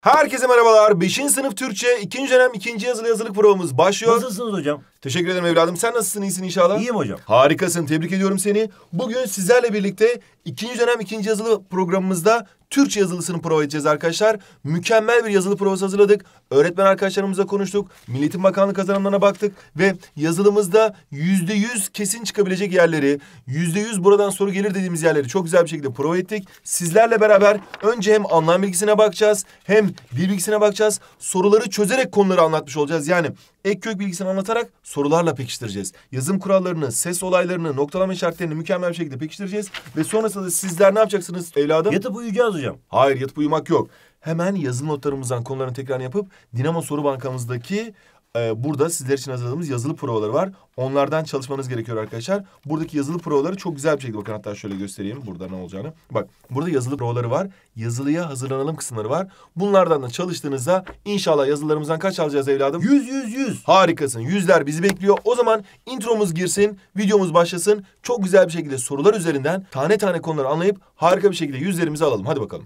Herkese merhabalar. 5. sınıf Türkçe 2. dönem 2. yazılı yazılık provamız başlıyor. Nasılsınız hocam? Teşekkür ederim evladım. Sen nasılsın? İyisin inşallah. İyiyim hocam. Harikasın. Tebrik ediyorum seni. Bugün sizlerle birlikte İkinci dönem ikinci yazılı programımızda Türkçe yazılısını prova edeceğiz arkadaşlar. Mükemmel bir yazılı provası hazırladık. Öğretmen arkadaşlarımızla konuştuk. Milli Eğitim Bakanlığı kazanımlarına baktık. Ve yazılımızda yüzde yüz kesin çıkabilecek yerleri, yüzde yüz buradan soru gelir dediğimiz yerleri çok güzel bir şekilde prova ettik. Sizlerle beraber önce hem anlam bilgisine bakacağız, hem dil bilgisine bakacağız. Soruları çözerek konuları anlatmış olacağız. Yani ek kök bilgisini anlatarak sorularla pekiştireceğiz. Yazım kurallarını, ses olaylarını, noktalama işaretlerini mükemmel bir şekilde pekiştireceğiz. Ve sonrasında sonrasında sizler ne yapacaksınız evladım? Yatıp uyuyacağız hocam. Hayır yatıp uyumak yok. Hemen yazılı notlarımızdan konuların tekrarını yapıp Dinamo Soru Bankamızdaki ee, burada sizler için hazırladığımız yazılı provaları var. Onlardan çalışmanız gerekiyor arkadaşlar. Buradaki yazılı provaları çok güzel bir şekilde bakın hatta şöyle göstereyim burada ne olacağını. Bak burada yazılı provaları var. Yazılıya hazırlanalım kısımları var. Bunlardan da çalıştığınızda inşallah yazılarımızdan kaç alacağız evladım? 100 100 100. Harikasın. Yüzler bizi bekliyor. O zaman intromuz girsin, videomuz başlasın. Çok güzel bir şekilde sorular üzerinden tane tane konuları anlayıp harika bir şekilde yüzlerimizi alalım. Hadi bakalım.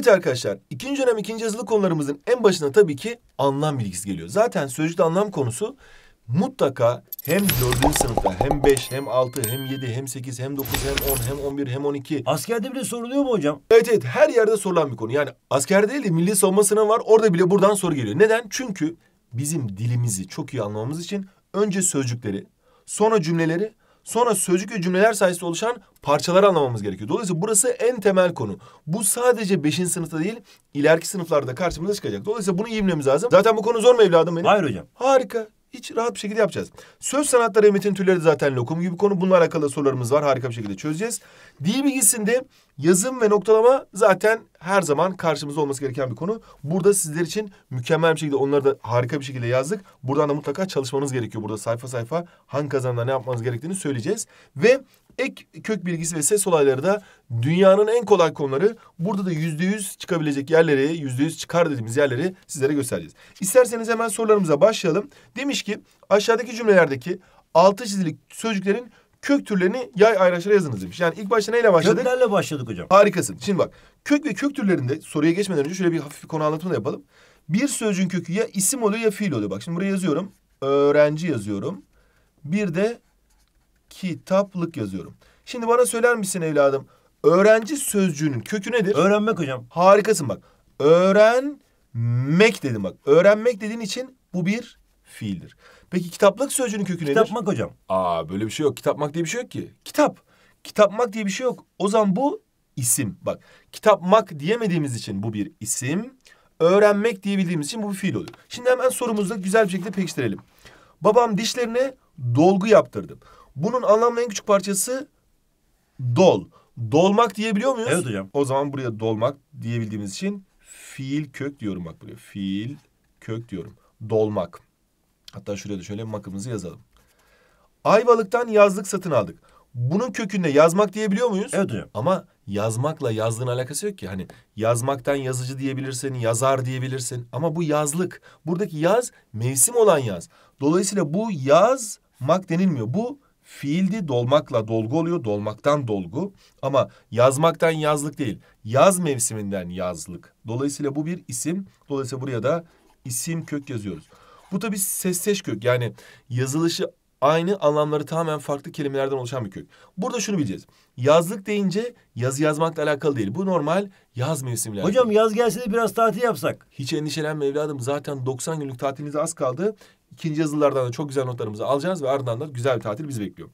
Evet arkadaşlar, ikinci dönem ikinci yazılı konularımızın en başına tabii ki anlam bilgisi geliyor. Zaten sözcükte anlam konusu mutlaka hem 4. sınıfta hem 5 hem 6 hem 7 hem 8 hem 9 hem 10 hem 11 hem 12. Askerde bile soruluyor mu hocam? Evet evet her yerde sorulan bir konu. Yani askerde değil de milli savunma sınavı var orada bile buradan soru geliyor. Neden? Çünkü bizim dilimizi çok iyi anlamamız için önce sözcükleri sonra cümleleri Sonra sözcük ve cümleler sayesinde oluşan parçaları anlamamız gerekiyor. Dolayısıyla burası en temel konu. Bu sadece beşinci sınıfta değil, ileriki sınıflarda karşımıza çıkacak. Dolayısıyla bunu iyi bilmemiz lazım. Zaten bu konu zor mu evladım benim? Hayır hocam. Harika hiç rahat bir şekilde yapacağız. Söz sanatları ve metin türleri zaten lokum gibi konu. Bununla alakalı sorularımız var. Harika bir şekilde çözeceğiz. Dil bilgisinde yazım ve noktalama zaten her zaman karşımızda olması gereken bir konu. Burada sizler için mükemmel bir şekilde onları da harika bir şekilde yazdık. Buradan da mutlaka çalışmanız gerekiyor. Burada sayfa sayfa hangi kazanımda ne yapmanız gerektiğini söyleyeceğiz. Ve Ek kök bilgisi ve ses olayları da dünyanın en kolay konuları. Burada da yüzde yüz çıkabilecek yerleri, yüzde yüz çıkar dediğimiz yerleri sizlere göstereceğiz. İsterseniz hemen sorularımıza başlayalım. Demiş ki aşağıdaki cümlelerdeki altı çizili sözcüklerin kök türlerini yay ayrışarak yazınız demiş. Yani ilk başta neyle başladık? Köklerle başladık hocam. Harikasın. Şimdi bak kök ve kök türlerinde soruya geçmeden önce şöyle bir hafif bir konu anlatımı da yapalım. Bir sözcüğün kökü ya isim oluyor ya fiil oluyor. Bak şimdi buraya yazıyorum. Öğrenci yazıyorum. Bir de kitaplık yazıyorum. Şimdi bana söyler misin evladım? Öğrenci sözcüğünün kökü nedir? Öğrenmek hocam. Harikasın bak. Öğrenmek dedim bak. Öğrenmek dediğin için bu bir fiildir. Peki kitaplık sözcüğünün kökü kitapmak nedir? Kitapmak hocam. Aa böyle bir şey yok. Kitapmak diye bir şey yok ki. Kitap. Kitapmak diye bir şey yok. O zaman bu isim. Bak kitapmak diyemediğimiz için bu bir isim. Öğrenmek diyebildiğimiz için bu bir fiil oluyor. Şimdi hemen sorumuzda güzel bir şekilde pekiştirelim. Babam dişlerine dolgu yaptırdı. Bunun anlamlı en küçük parçası dol. Dolmak diyebiliyor muyuz? Evet hocam. O zaman buraya dolmak diyebildiğimiz için fiil kök diyorum bak buraya. Fiil kök diyorum. Dolmak. Hatta şuraya da şöyle makımızı yazalım. Ayvalık'tan yazlık satın aldık. Bunun kökünde yazmak diyebiliyor muyuz? Evet hocam. Ama yazmakla yazdığın alakası yok ki. Hani yazmaktan yazıcı diyebilirsin, yazar diyebilirsin. Ama bu yazlık. Buradaki yaz mevsim olan yaz. Dolayısıyla bu yazmak denilmiyor. Bu Fiildi dolmakla dolgu oluyor, dolmaktan dolgu ama yazmaktan yazlık değil. Yaz mevsiminden yazlık. Dolayısıyla bu bir isim. Dolayısıyla buraya da isim kök yazıyoruz. Bu tabi sesleş kök yani yazılışı aynı anlamları tamamen farklı kelimelerden oluşan bir kök. Burada şunu bileceğiz. Yazlık deyince yazı yazmakla alakalı değil. Bu normal yaz mevsimleri. Hocam yaz gelse de biraz tatil yapsak. Hiç endişelenme evladım. Zaten 90 günlük tatilinize az kaldı. İkinci yazılardan da çok güzel notlarımızı alacağız ve ardından da güzel bir tatil bizi bekliyor.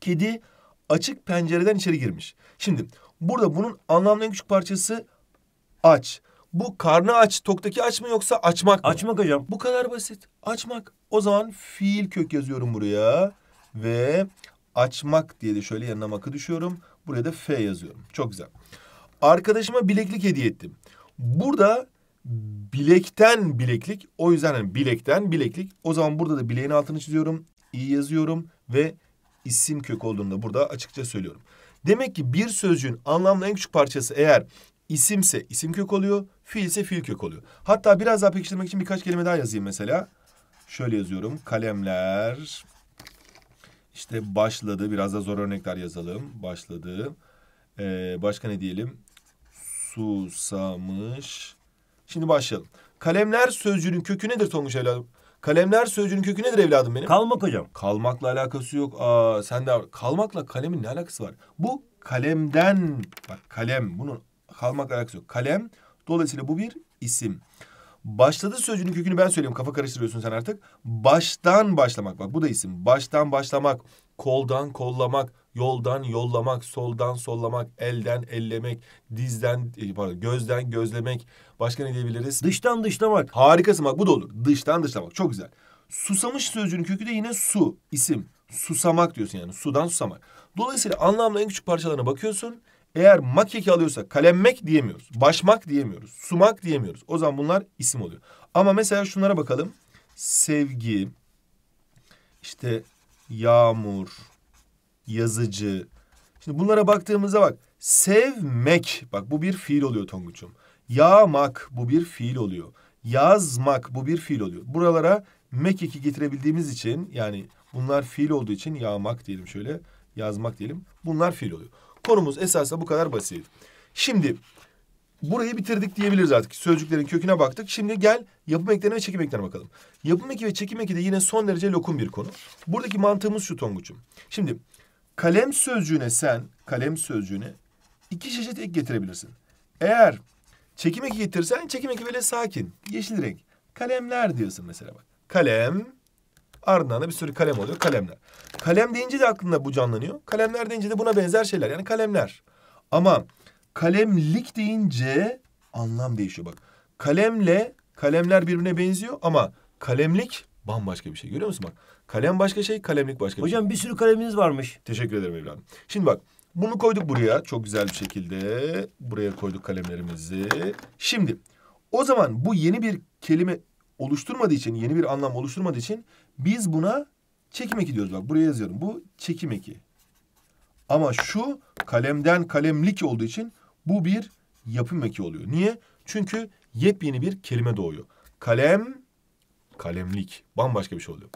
Kedi açık pencereden içeri girmiş. Şimdi burada bunun anlamlı en küçük parçası aç. Bu karnı aç, toktaki aç mı yoksa açmak mı? Açmak hocam. Bu kadar basit. Açmak. O zaman fiil kök yazıyorum buraya. Ve açmak diye de şöyle yanına makı düşüyorum. Buraya da F yazıyorum. Çok güzel. Arkadaşıma bileklik hediye ettim. Burada bilekten bileklik. O yüzden yani bilekten bileklik. O zaman burada da bileğin altını çiziyorum. iyi yazıyorum ve isim kök olduğunda burada açıkça söylüyorum. Demek ki bir sözcüğün anlamlı en küçük parçası eğer isimse isim kök oluyor, fiilse fiil kök oluyor. Hatta biraz daha pekiştirmek için birkaç kelime daha yazayım mesela. Şöyle yazıyorum. Kalemler işte başladı. Biraz da zor örnekler yazalım. Başladı. Ee, başka ne diyelim? Susamış Şimdi başlayalım. Kalemler sözcüğünün kökü nedir Tonguç evladım? Kalemler sözcüğünün kökü nedir evladım benim? Kalmak hocam. Kalmakla alakası yok. Aa, sen de kalmakla kalemin ne alakası var? Bu kalemden bak kalem bunun kalmakla alakası yok. Kalem dolayısıyla bu bir isim. Başladı sözcüğünün kökünü ben söyleyeyim. Kafa karıştırıyorsun sen artık. Baştan başlamak bak bu da isim. Baştan başlamak, koldan kollamak, Yoldan yollamak, soldan sollamak, elden ellemek, dizden e, pardon, gözden gözlemek. Başka ne diyebiliriz? Dıştan dışlamak. Harikasın bak bu da olur. Dıştan dışlamak çok güzel. Susamış sözcüğünün kökü de yine su isim. Susamak diyorsun yani sudan susamak. Dolayısıyla anlamlı en küçük parçalarına bakıyorsun. Eğer makeki alıyorsa kalemmek diyemiyoruz. Başmak diyemiyoruz. Sumak diyemiyoruz. O zaman bunlar isim oluyor. Ama mesela şunlara bakalım. Sevgi, işte yağmur, yazıcı. Şimdi bunlara baktığımızda bak sevmek bak bu bir fiil oluyor Tonguç'um. Yağmak bu bir fiil oluyor. Yazmak bu bir fiil oluyor. Buralara mek eki getirebildiğimiz için yani bunlar fiil olduğu için yağmak diyelim şöyle yazmak diyelim. Bunlar fiil oluyor. Konumuz esasında bu kadar basit. Şimdi burayı bitirdik diyebiliriz artık. Sözcüklerin köküne baktık. Şimdi gel yapım eklerine ve çekim eklerine bakalım. Yapım eki ve çekim eki de yine son derece lokum bir konu. Buradaki mantığımız şu Tonguç'um. Şimdi kalem sözcüğüne sen kalem sözcüğüne iki çeşit ek getirebilirsin. Eğer çekim eki getirirsen çekim eki böyle sakin. Yeşil renk. Kalemler diyorsun mesela bak. Kalem. Ardından da bir sürü kalem oluyor. Kalemler. Kalem deyince de aklında bu canlanıyor. Kalemler deyince de buna benzer şeyler. Yani kalemler. Ama kalemlik deyince anlam değişiyor bak. Kalemle kalemler birbirine benziyor ama kalemlik bambaşka bir şey. Görüyor musun bak? Kalem başka şey, kalemlik başka Hocam, şey. Hocam bir sürü kaleminiz varmış. Teşekkür ederim evladım. Şimdi bak bunu koyduk buraya çok güzel bir şekilde. Buraya koyduk kalemlerimizi. Şimdi o zaman bu yeni bir kelime oluşturmadığı için, yeni bir anlam oluşturmadığı için biz buna çekim eki diyoruz. Bak buraya yazıyorum. Bu çekim eki. Ama şu kalemden kalemlik olduğu için bu bir yapım eki oluyor. Niye? Çünkü yepyeni bir kelime doğuyor. Kalem, kalemlik. Bambaşka bir şey oluyor.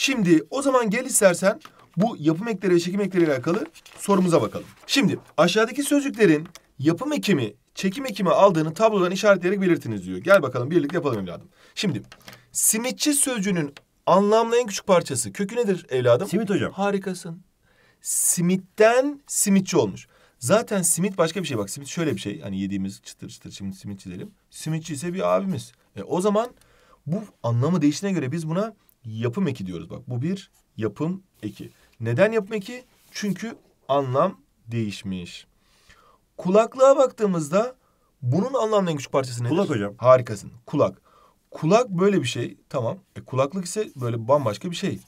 Şimdi o zaman gel istersen bu yapım ekleri ve çekim ekleri ile alakalı sorumuza bakalım. Şimdi aşağıdaki sözcüklerin yapım ekimi, çekim ekimi aldığını tablodan işaretleyerek belirtiniz diyor. Gel bakalım birlikte yapalım evladım. Şimdi simitçi sözcüğünün anlamlı en küçük parçası kökü nedir evladım? Simit hocam. Harikasın. Simitten simitçi olmuş. Zaten simit başka bir şey bak. Simit şöyle bir şey. Hani yediğimiz çıtır çıtır şimdi simit çizelim. Simitçi ise bir abimiz. E, o zaman bu anlamı değiştiğine göre biz buna yapım eki diyoruz. Bak bu bir yapım eki. Neden yapım eki? Çünkü anlam değişmiş. Kulaklığa baktığımızda bunun anlamının en küçük parçası nedir? Kulak hocam. Harikasın. Kulak. Kulak böyle bir şey. Tamam. E, kulaklık ise böyle bambaşka bir şey.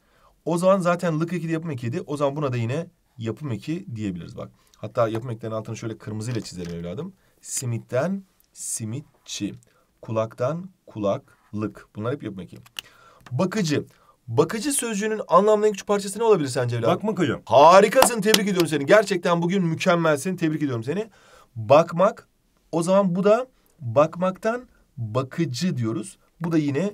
O zaman zaten lık eki de yapım ekiydi. O zaman buna da yine yapım eki diyebiliriz bak. Hatta yapım eklerinin altını şöyle kırmızıyla çizelim evladım. Simitten simitçi. Kulaktan kulaklık. Bunlar hep yapım eki. Bakıcı. Bakıcı sözcüğünün anlamlı en küçük parçası ne olabilir sence evladım? Bakmak hocam. Harikasın tebrik ediyorum seni. Gerçekten bugün mükemmelsin tebrik ediyorum seni. Bakmak o zaman bu da bakmaktan bakıcı diyoruz. Bu da yine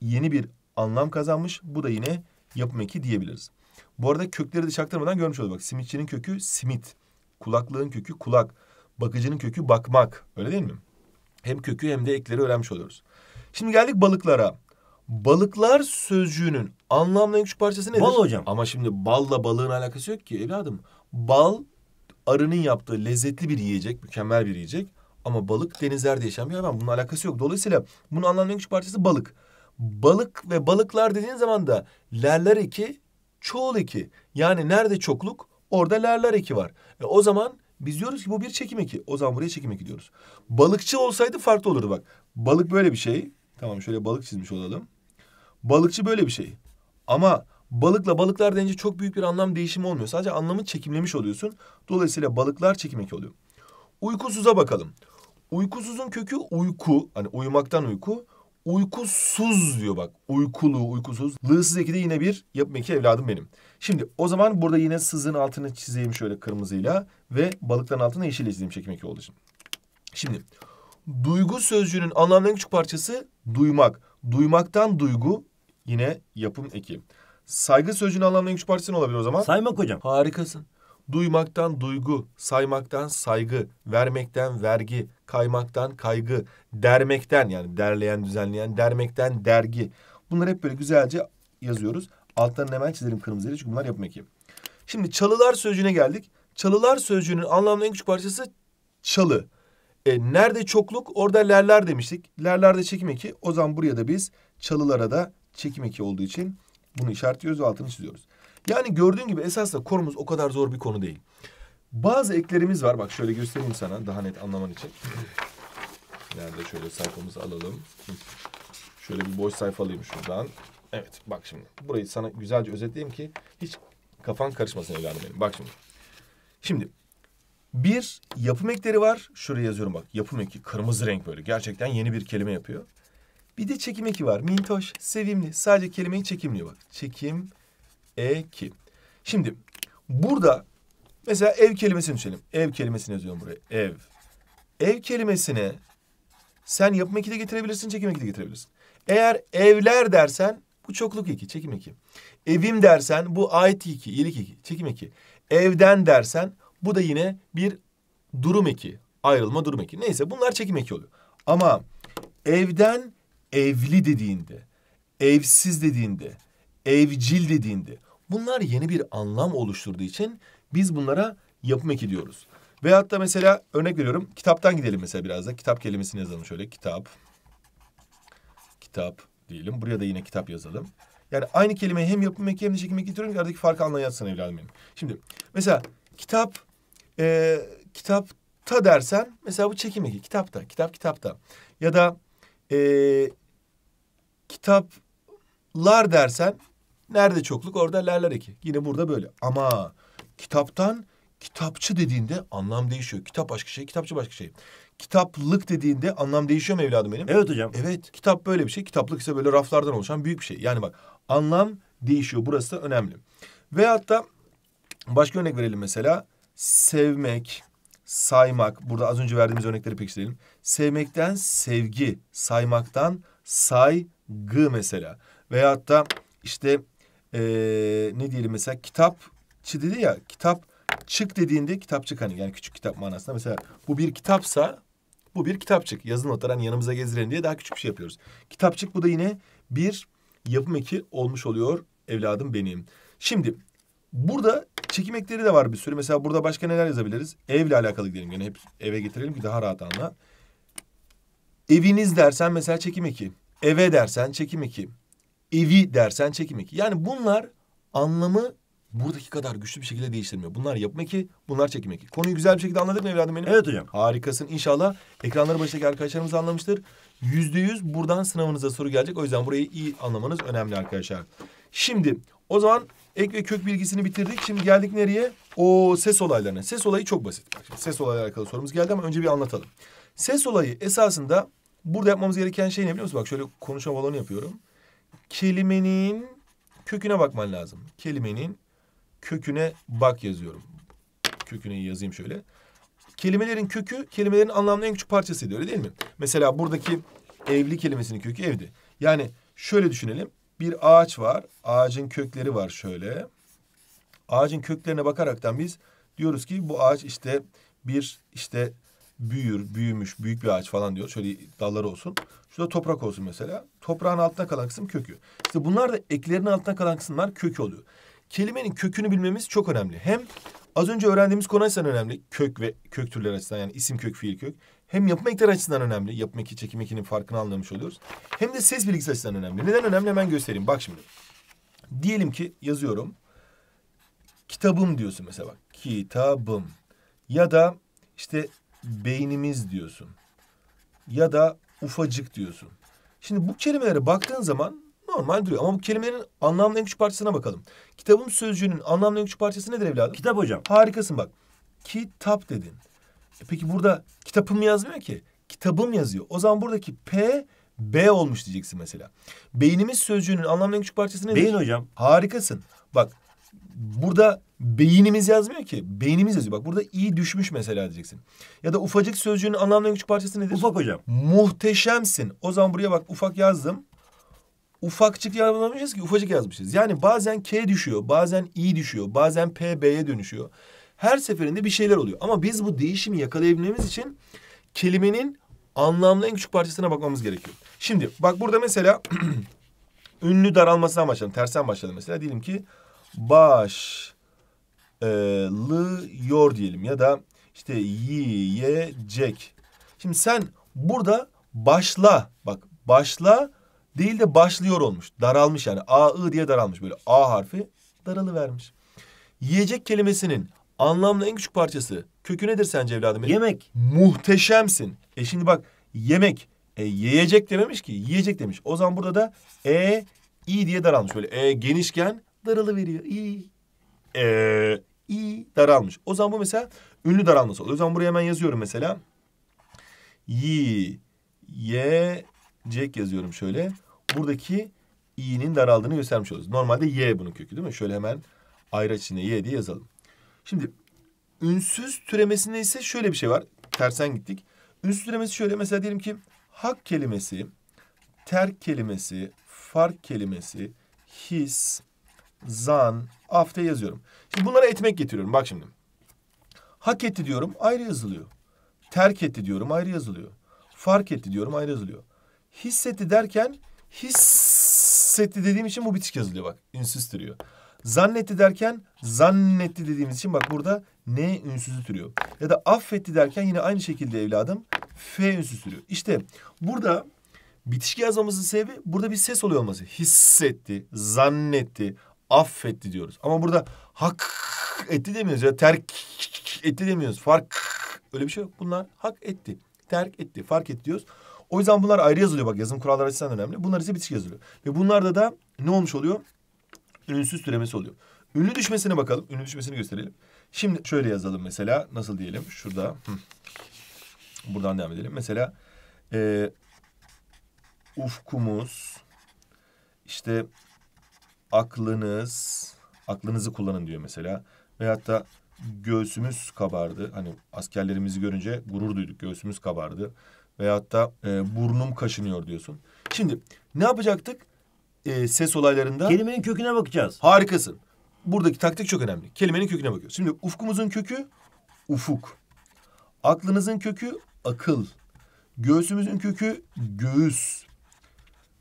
yeni bir anlam kazanmış. Bu da yine yapım eki diyebiliriz. Bu arada kökleri de çaktırmadan görmüş olduk. Bak simitçinin kökü simit. Kulaklığın kökü kulak. Bakıcının kökü bakmak. Öyle değil mi? Hem kökü hem de ekleri öğrenmiş oluyoruz. Şimdi geldik balıklara. Balıklar sözcüğünün anlamlı en küçük parçası nedir? Bal hocam. Ama şimdi balla balığın alakası yok ki evladım. Bal arının yaptığı lezzetli bir yiyecek, mükemmel bir yiyecek. Ama balık denizlerde yaşayan bir hayvan. Bunun alakası yok. Dolayısıyla bunun anlamlı en küçük parçası balık. Balık ve balıklar dediğin zaman da lerler eki, çoğul eki. Yani nerede çokluk orada lerler eki var. E o zaman biz diyoruz ki bu bir çekim eki. O zaman buraya çekim eki diyoruz. Balıkçı olsaydı farklı olurdu bak. Balık böyle bir şey. Tamam şöyle balık çizmiş olalım. Balıkçı böyle bir şey. Ama balıkla balıklar denince çok büyük bir anlam değişimi olmuyor. Sadece anlamı çekimlemiş oluyorsun. Dolayısıyla balıklar çekimek oluyor. Uykusuza bakalım. Uykusuzun kökü uyku. Hani uyumaktan uyku. Uykusuz diyor bak. Uykulu, uykusuz. Lığsız eki de yine bir yapım evladım benim. Şimdi o zaman burada yine sızın altını çizeyim şöyle kırmızıyla. Ve balıkların altını yeşil çizeyim çekimek eki olduğu için. Şimdi duygu sözcüğünün anlamının küçük parçası duymak. Duymaktan duygu, Yine yapım eki. Saygı sözcüğünün anlamına en güç partisi olabilir o zaman? Saymak hocam. Harikasın. Duymaktan duygu, saymaktan saygı, vermekten vergi, kaymaktan kaygı, dermekten yani derleyen, düzenleyen, dermekten dergi. Bunları hep böyle güzelce yazıyoruz. Altlarını hemen çizelim kırmızıyla çünkü bunlar yapım eki. Şimdi çalılar sözcüğüne geldik. Çalılar sözcüğünün anlamının en küçük parçası çalı. E, nerede çokluk orada lerler demiştik. lerler de çekim eki. O zaman buraya da biz çalılara da çekim eki olduğu için bunu işaretliyoruz ve altını çiziyoruz. Yani gördüğün gibi esasla korumuz o kadar zor bir konu değil. Bazı eklerimiz var. Bak şöyle göstereyim sana daha net anlaman için. Nerede şöyle sayfamızı alalım. Şöyle bir boş sayfa alayım şuradan. Evet bak şimdi. Burayı sana güzelce özetleyeyim ki hiç kafan karışmasın evladım benim. Bak şimdi. Şimdi bir yapım ekleri var. Şuraya yazıyorum bak. Yapım eki kırmızı renk böyle. Gerçekten yeni bir kelime yapıyor. Bir de çekim eki var. Mintoş, sevimli. Sadece kelimeyi çekimliyor bak. Çekim eki. Şimdi burada mesela ev kelimesini düşünelim. Ev kelimesini yazıyorum buraya. Ev. Ev kelimesine sen yapım eki de getirebilirsin, çekim eki de getirebilirsin. Eğer evler dersen bu çokluk eki, çekim eki. Evim dersen bu ait eki, iyilik eki, çekim eki. Evden dersen bu da yine bir durum eki, ayrılma durum eki. Neyse bunlar çekim eki oluyor. Ama evden evli dediğinde, evsiz dediğinde, evcil dediğinde bunlar yeni bir anlam oluşturduğu için biz bunlara yapım eki diyoruz. Veyahut da mesela örnek veriyorum kitaptan gidelim mesela biraz da kitap kelimesini yazalım şöyle kitap. Kitap diyelim buraya da yine kitap yazalım. Yani aynı kelimeyi hem yapım eki hem de çekim eki getiriyorum ki aradaki farkı anlayasın evladım benim. Şimdi mesela kitap e, kitapta dersen mesela bu çekim eki kitapta kitap kitapta ya da e, kitaplar dersen nerede çokluk orada lerler eki. Yine burada böyle. Ama kitaptan kitapçı dediğinde anlam değişiyor. Kitap başka şey, kitapçı başka şey. Kitaplık dediğinde anlam değişiyor mu evladım benim? Evet hocam. Evet. Kitap böyle bir şey. Kitaplık ise böyle raflardan oluşan büyük bir şey. Yani bak anlam değişiyor. Burası da önemli. Ve da başka örnek verelim mesela. Sevmek, saymak. Burada az önce verdiğimiz örnekleri pekiştirelim. Sevmekten sevgi, saymaktan saygı mesela. Veyahut da işte ee, ne diyelim mesela kitapçı dedi ya kitap çık dediğinde kitapçık hani yani küçük kitap manasında mesela bu bir kitapsa bu bir kitapçık. Yazılı notlar hani yanımıza gezdirelim diye daha küçük bir şey yapıyoruz. Kitapçık bu da yine bir yapım eki olmuş oluyor evladım benim. Şimdi Burada çekimekleri de var bir sürü. Mesela burada başka neler yazabiliriz? Evle alakalı gidelim. Yani hep eve getirelim ki daha rahat anla. Eviniz dersen mesela çekim eki. Eve dersen çekim eki. Evi dersen çekim eki. Yani bunlar anlamı buradaki kadar güçlü bir şekilde değiştirmiyor. Bunlar yapma ki, bunlar çekim eki. Konuyu güzel bir şekilde anladın mı evladım benim? Evet hocam. Harikasın. inşallah ekranları başındaki arkadaşlarımız anlamıştır. Yüzde yüz buradan sınavınıza soru gelecek. O yüzden burayı iyi anlamanız önemli arkadaşlar. Şimdi o zaman Ek ve kök bilgisini bitirdik. Şimdi geldik nereye? O ses olaylarına. Ses olayı çok basit. Bak şimdi ses olayla alakalı sorumuz geldi ama önce bir anlatalım. Ses olayı esasında burada yapmamız gereken şey ne biliyor musun? Bak şöyle konuşma balonu yapıyorum. Kelimenin köküne bakman lazım. Kelimenin köküne bak yazıyorum. Köküne yazayım şöyle. Kelimelerin kökü kelimelerin anlamının en küçük parçasıydı öyle değil mi? Mesela buradaki evli kelimesinin kökü evdi. Yani şöyle düşünelim. Bir ağaç var. Ağacın kökleri var şöyle. Ağacın köklerine bakaraktan biz diyoruz ki bu ağaç işte bir işte büyür, büyümüş, büyük bir ağaç falan diyor. Şöyle dalları olsun. Şurada toprak olsun mesela. Toprağın altına kalan kısım kökü. İşte bunlar da eklerin altına kalan kısımlar kök oluyor. Kelimenin kökünü bilmemiz çok önemli. Hem az önce öğrendiğimiz konu açısından önemli. Kök ve kök türleri açısından yani isim kök, fiil kök hem yapı miktarı açısından önemli. Yapım eki, çekim ekinin farkını anlamış oluyoruz. Hem de ses bilgisi açısından önemli. Neden önemli hemen göstereyim. Bak şimdi. Diyelim ki yazıyorum. Kitabım diyorsun mesela bak. Kitabım. Ya da işte beynimiz diyorsun. Ya da ufacık diyorsun. Şimdi bu kelimelere baktığın zaman normal duruyor. Ama bu kelimelerin anlamlı en küçük parçasına bakalım. Kitabım sözcüğünün anlamlı en küçük parçası nedir evladım? Kitap hocam. Harikasın bak. Kitap dedin. E peki burada kitabım yazmıyor ki. Kitabım yazıyor. O zaman buradaki P B olmuş diyeceksin mesela. Beynimiz sözcüğünün anlamının en küçük parçası nedir? Beyin hocam. Harikasın. Bak burada beynimiz yazmıyor ki. Beynimiz yazıyor. Bak burada i düşmüş mesela diyeceksin. Ya da ufacık sözcüğünün anlamının en küçük parçası nedir? Ufak hocam. Muhteşemsin. O zaman buraya bak ufak yazdım. Ufakçık yazmamışız ki ufacık yazmışız. Yani bazen k düşüyor, bazen i düşüyor, bazen p b'ye dönüşüyor. Her seferinde bir şeyler oluyor. Ama biz bu değişimi yakalayabilmemiz için kelimenin anlamlı en küçük parçasına bakmamız gerekiyor. Şimdi bak burada mesela ünlü daralmasından başladım. tersen başladım mesela. Diyelim ki baş e, lı yor diyelim ya da işte yiyecek. Şimdi sen burada başla bak başla değil de başlıyor olmuş. Daralmış yani a ı diye daralmış böyle a harfi daralı vermiş. Yiyecek kelimesinin Anlamlı en küçük parçası. Kökü nedir sence evladım? Yemek. Muhteşemsin. E şimdi bak yemek. E, yiyecek dememiş ki. Yiyecek demiş. O zaman burada da e, i diye daralmış. Böyle e genişken daralı veriyor. İ. E, i daralmış. O zaman bu mesela ünlü daralması oluyor. O zaman buraya hemen yazıyorum mesela. Yi. Ye. Cek yazıyorum şöyle. Buradaki i'nin daraldığını göstermiş oluyoruz. Normalde y bunun kökü değil mi? Şöyle hemen ayrı içine y diye yazalım. Şimdi ünsüz türemesinde ise şöyle bir şey var. Tersen gittik. Ünsüz türemesi şöyle. Mesela diyelim ki hak kelimesi, terk kelimesi, fark kelimesi, his, zan, afte yazıyorum. Şimdi bunlara etmek getiriyorum. Bak şimdi. Hak etti diyorum ayrı yazılıyor. Terk etti diyorum ayrı yazılıyor. Fark etti diyorum ayrı yazılıyor. Hissetti derken hissetti dediğim için bu bitişik yazılıyor bak. Ünsüz türüyor. Zannetti derken zannetti dediğimiz için bak burada N ünsüzü türüyor. Ya da affetti derken yine aynı şekilde evladım F ünsüzü türüyor. İşte burada bitişki yazmamızın sebebi burada bir ses oluyor olması. Hissetti, zannetti, affetti diyoruz. Ama burada hak etti demiyoruz ya terk etti demiyoruz. Fark öyle bir şey yok. Bunlar hak etti, terk etti, fark etti diyoruz. O yüzden bunlar ayrı yazılıyor bak yazım kuralları açısından önemli. Bunlar ise bitişik yazılıyor. Ve bunlarda da ne olmuş oluyor? ünsüz türemesi oluyor. Ünlü düşmesine bakalım. Ünlü düşmesini gösterelim. Şimdi şöyle yazalım mesela. Nasıl diyelim? Şurada. Buradan devam edelim. Mesela e, ufkumuz işte aklınız aklınızı kullanın diyor mesela. Veyahut da göğsümüz kabardı. Hani askerlerimizi görünce gurur duyduk. Göğsümüz kabardı. Veyahut da e, burnum kaşınıyor diyorsun. Şimdi ne yapacaktık? e, ses olaylarında... Kelimenin köküne bakacağız. Harikasın. Buradaki taktik çok önemli. Kelimenin köküne bakıyoruz. Şimdi ufkumuzun kökü ufuk. Aklınızın kökü akıl. Göğsümüzün kökü göğüs.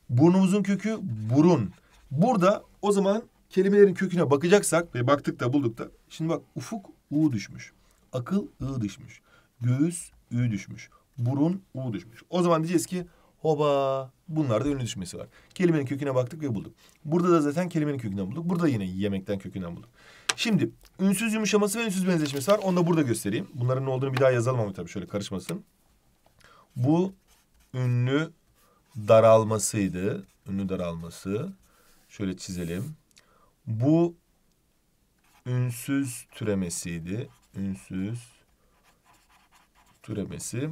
Burnumuzun kökü burun. Burada o zaman kelimelerin köküne bakacaksak ve baktık da bulduk da. Şimdi bak ufuk u düşmüş. Akıl ı düşmüş. Göğüs ü düşmüş. Burun u düşmüş. O zaman diyeceğiz ki hoba Bunlarda ünlü düşmesi var. Kelimenin köküne baktık ve bulduk. Burada da zaten kelimenin kökünden bulduk. Burada yine yemekten kökünden bulduk. Şimdi ünsüz yumuşaması ve ünsüz benzeşmesi var. Onu da burada göstereyim. Bunların ne olduğunu bir daha yazalım ama tabii şöyle karışmasın. Bu ünlü daralmasıydı. Ünlü daralması. Şöyle çizelim. Bu ünsüz türemesiydi. Ünsüz türemesi.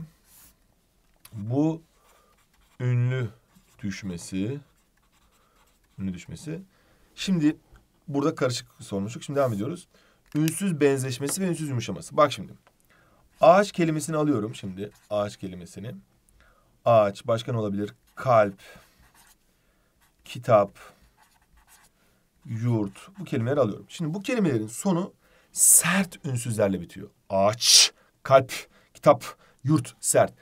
Bu ünlü düşmesi ünlü düşmesi. Şimdi burada karışık sormuştuk. Şimdi devam ediyoruz. Ünsüz benzeşmesi ve ünsüz yumuşaması. Bak şimdi. Ağaç kelimesini alıyorum şimdi. Ağaç kelimesini. Ağaç başka ne olabilir? Kalp, kitap, yurt. Bu kelimeleri alıyorum. Şimdi bu kelimelerin sonu sert ünsüzlerle bitiyor. Ağaç, kalp, kitap, yurt, sert.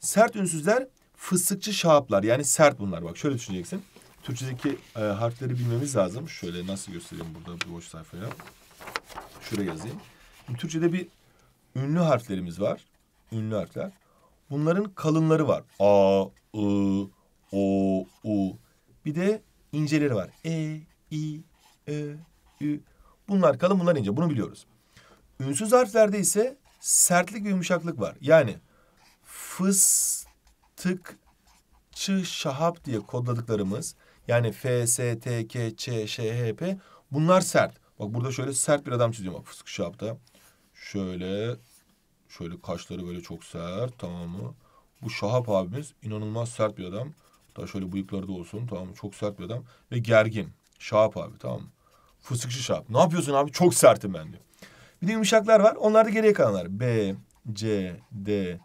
Sert ünsüzler fıstıkçı şahaplar yani sert bunlar bak şöyle düşüneceksin. Türkçedeki e, harfleri bilmemiz lazım. Şöyle nasıl göstereyim burada bu boş sayfaya. Şuraya yazayım. Şimdi Türkçede bir ünlü harflerimiz var. Ünlü harfler. Bunların kalınları var. A, I, O, U. Bir de inceleri var. E, I, Ö, Ü. Bunlar kalın bunlar ince bunu biliyoruz. Ünsüz harflerde ise sertlik ve yumuşaklık var. Yani fıs tıkçı şahap diye kodladıklarımız yani F, S, T, K, Ç, Ş, H, P bunlar sert. Bak burada şöyle sert bir adam çiziyorum bak fıstık şahapta. Şöyle şöyle kaşları böyle çok sert tamam mı? Bu Şahap abimiz inanılmaz sert bir adam. daha şöyle bıyıkları da olsun tamam mı? Çok sert bir adam ve gergin. Şahap abi tamam mı? Fıstıkçı Şahap. Ne yapıyorsun abi? Çok sertim ben diyor. Bir de yumuşaklar var. Onlar da geriye kalanlar. B, C, D,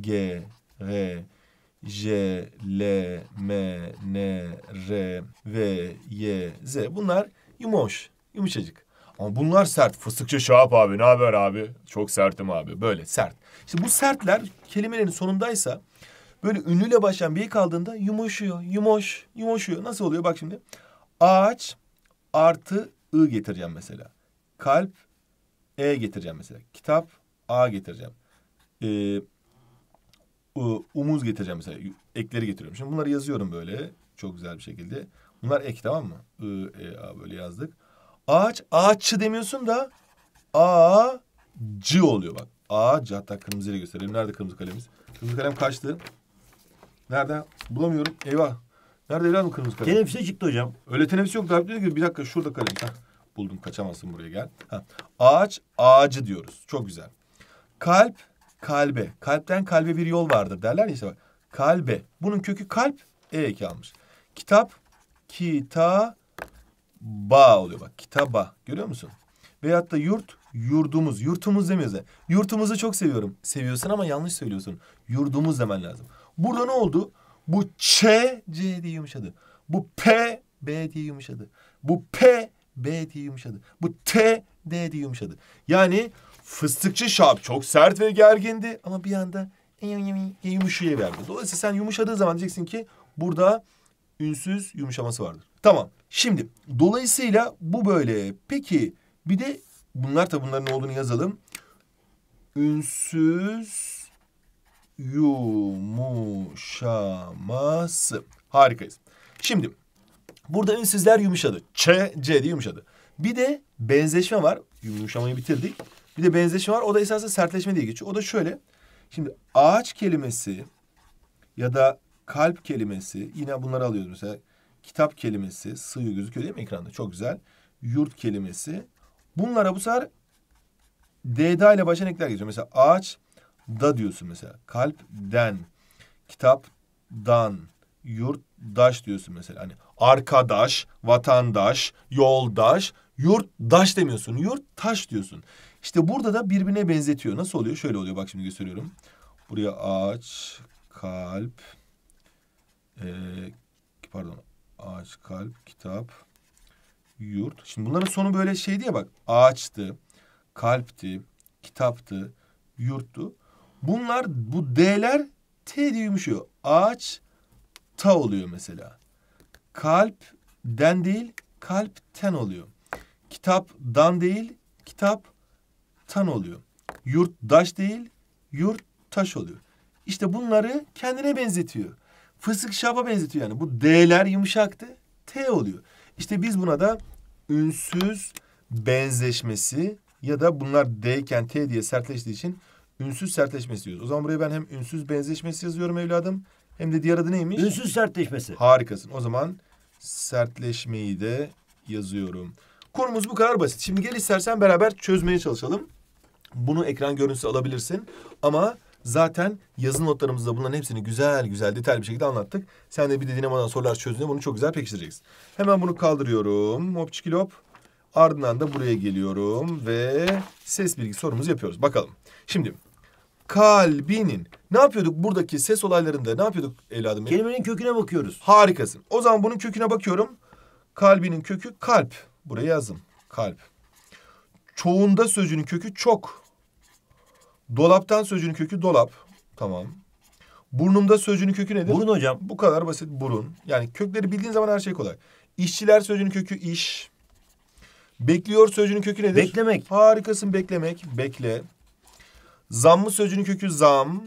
G, R, J, L, M, N, R, V, Y, Z. Bunlar yumuş, yumuşacık. Ama bunlar sert. Fıstıkçı Şahap abi ne haber abi? Çok sertim abi. Böyle sert. İşte bu sertler kelimelerin sonundaysa böyle ünlüyle başlayan bir kaldığında yumuşuyor, yumuş, yumuşuyor. Nasıl oluyor? Bak şimdi. Ağaç artı ı getireceğim mesela. Kalp e getireceğim mesela. Kitap a getireceğim. Ee, umuz getireceğim mesela. Ekleri getiriyorum. Şimdi bunları yazıyorum böyle çok güzel bir şekilde. Bunlar ek tamam mı? I, e, a böyle yazdık. Ağaç, ağaççı demiyorsun da a C oluyor bak. A C hatta kırmızıyla gösterelim. Nerede kırmızı kalemiz? Kırmızı kalem kaçtı. Nerede? Bulamıyorum. Eyvah. Nerede evladım kırmızı kalem? Teneffüse çıktı hocam. Öyle teneffüs yok. Daha diyor bir dakika şurada kalem. Heh, buldum kaçamazsın buraya gel. Heh. Ağaç ağacı diyoruz. Çok güzel. Kalp kalbe. Kalpten kalbe bir yol vardır derler ya işte Kalbe. Bunun kökü kalp e eki almış. Kitap kita ba oluyor bak. Kitaba. Görüyor musun? Veyahut da yurt yurdumuz. Yurtumuz demiyoruz. Yani. Yurtumuzu çok seviyorum. Seviyorsun ama yanlış söylüyorsun. Yurdumuz demen lazım. Burada ne oldu? Bu ç c diye yumuşadı. Bu p b diye yumuşadı. Bu p b diye yumuşadı. Bu t d diye yumuşadı. Yani Fıstıkçı Şahap çok sert ve gergindi ama bir anda yumuşayıverdi. Dolayısıyla sen yumuşadığı zaman diyeceksin ki burada ünsüz yumuşaması vardır. Tamam. Şimdi dolayısıyla bu böyle. Peki bir de bunlar da bunların ne olduğunu yazalım. Ünsüz yumuşaması. Harikayız. Şimdi burada ünsüzler yumuşadı. Ç, C diye yumuşadı. Bir de benzeşme var. Yumuşamayı bitirdik. Bir de benzeşme var. O da esasında sertleşme diye geçiyor. O da şöyle. Şimdi ağaç kelimesi ya da kalp kelimesi yine bunları alıyoruz mesela. Kitap kelimesi sığıyor gözüküyor değil mi ekranda? Çok güzel. Yurt kelimesi. Bunlara bu sefer DDA ile başlayan ekler geçiyor. Mesela ağaç da diyorsun mesela. Kalp den. Kitap dan. yurt daş diyorsun mesela. Hani arkadaş, vatandaş, yoldaş, daş demiyorsun. yurt taş diyorsun. İşte burada da birbirine benzetiyor. Nasıl oluyor? Şöyle oluyor bak şimdi gösteriyorum. Buraya ağaç, kalp, e, pardon ağaç, kalp, kitap, yurt. Şimdi bunların sonu böyle şey diye bak. Ağaçtı, kalpti, kitaptı, yurttu. Bunlar bu D'ler T diye yumuşuyor. Ağaç ta oluyor mesela. Kalp den değil kalpten oluyor. Kitap dan değil kitap yurttan oluyor. Yurttaş değil, yurttaş oluyor. İşte bunları kendine benzetiyor. Fısık şaba benzetiyor yani. Bu D'ler yumuşaktı, T oluyor. İşte biz buna da ünsüz benzeşmesi ya da bunlar D'ken T diye sertleştiği için ünsüz sertleşmesi diyoruz. O zaman buraya ben hem ünsüz benzeşmesi yazıyorum evladım hem de diğer adı neymiş? Ünsüz sertleşmesi. Harikasın. O zaman sertleşmeyi de yazıyorum. Konumuz bu kadar basit. Şimdi gel istersen beraber çözmeye çalışalım. Bunu ekran görüntüsü alabilirsin ama zaten yazı notlarımızda bunların hepsini güzel güzel detaylı bir şekilde anlattık. Sen de bir de dinamadan sorular çözdüğünde bunu çok güzel pekiştireceksin. Hemen bunu kaldırıyorum. Hop çikilop. Ardından da buraya geliyorum ve ses bilgi sorumuzu yapıyoruz. Bakalım. Şimdi kalbinin ne yapıyorduk buradaki ses olaylarında ne yapıyorduk evladım? Benim? Kelimenin köküne bakıyoruz. Harikasın. O zaman bunun köküne bakıyorum. Kalbinin kökü kalp. Buraya yazdım. Kalp. Çoğunda sözcüğünün kökü çok. Dolaptan sözcüğün kökü dolap. Tamam. Burnumda sözcüğün kökü nedir? Burun hocam. Bu kadar basit burun. Yani kökleri bildiğin zaman her şey kolay. İşçiler sözcüğünün kökü iş. Bekliyor sözcüğünün kökü nedir? Beklemek. Harikasın beklemek. Bekle. Zammı sözcüğünün kökü zam.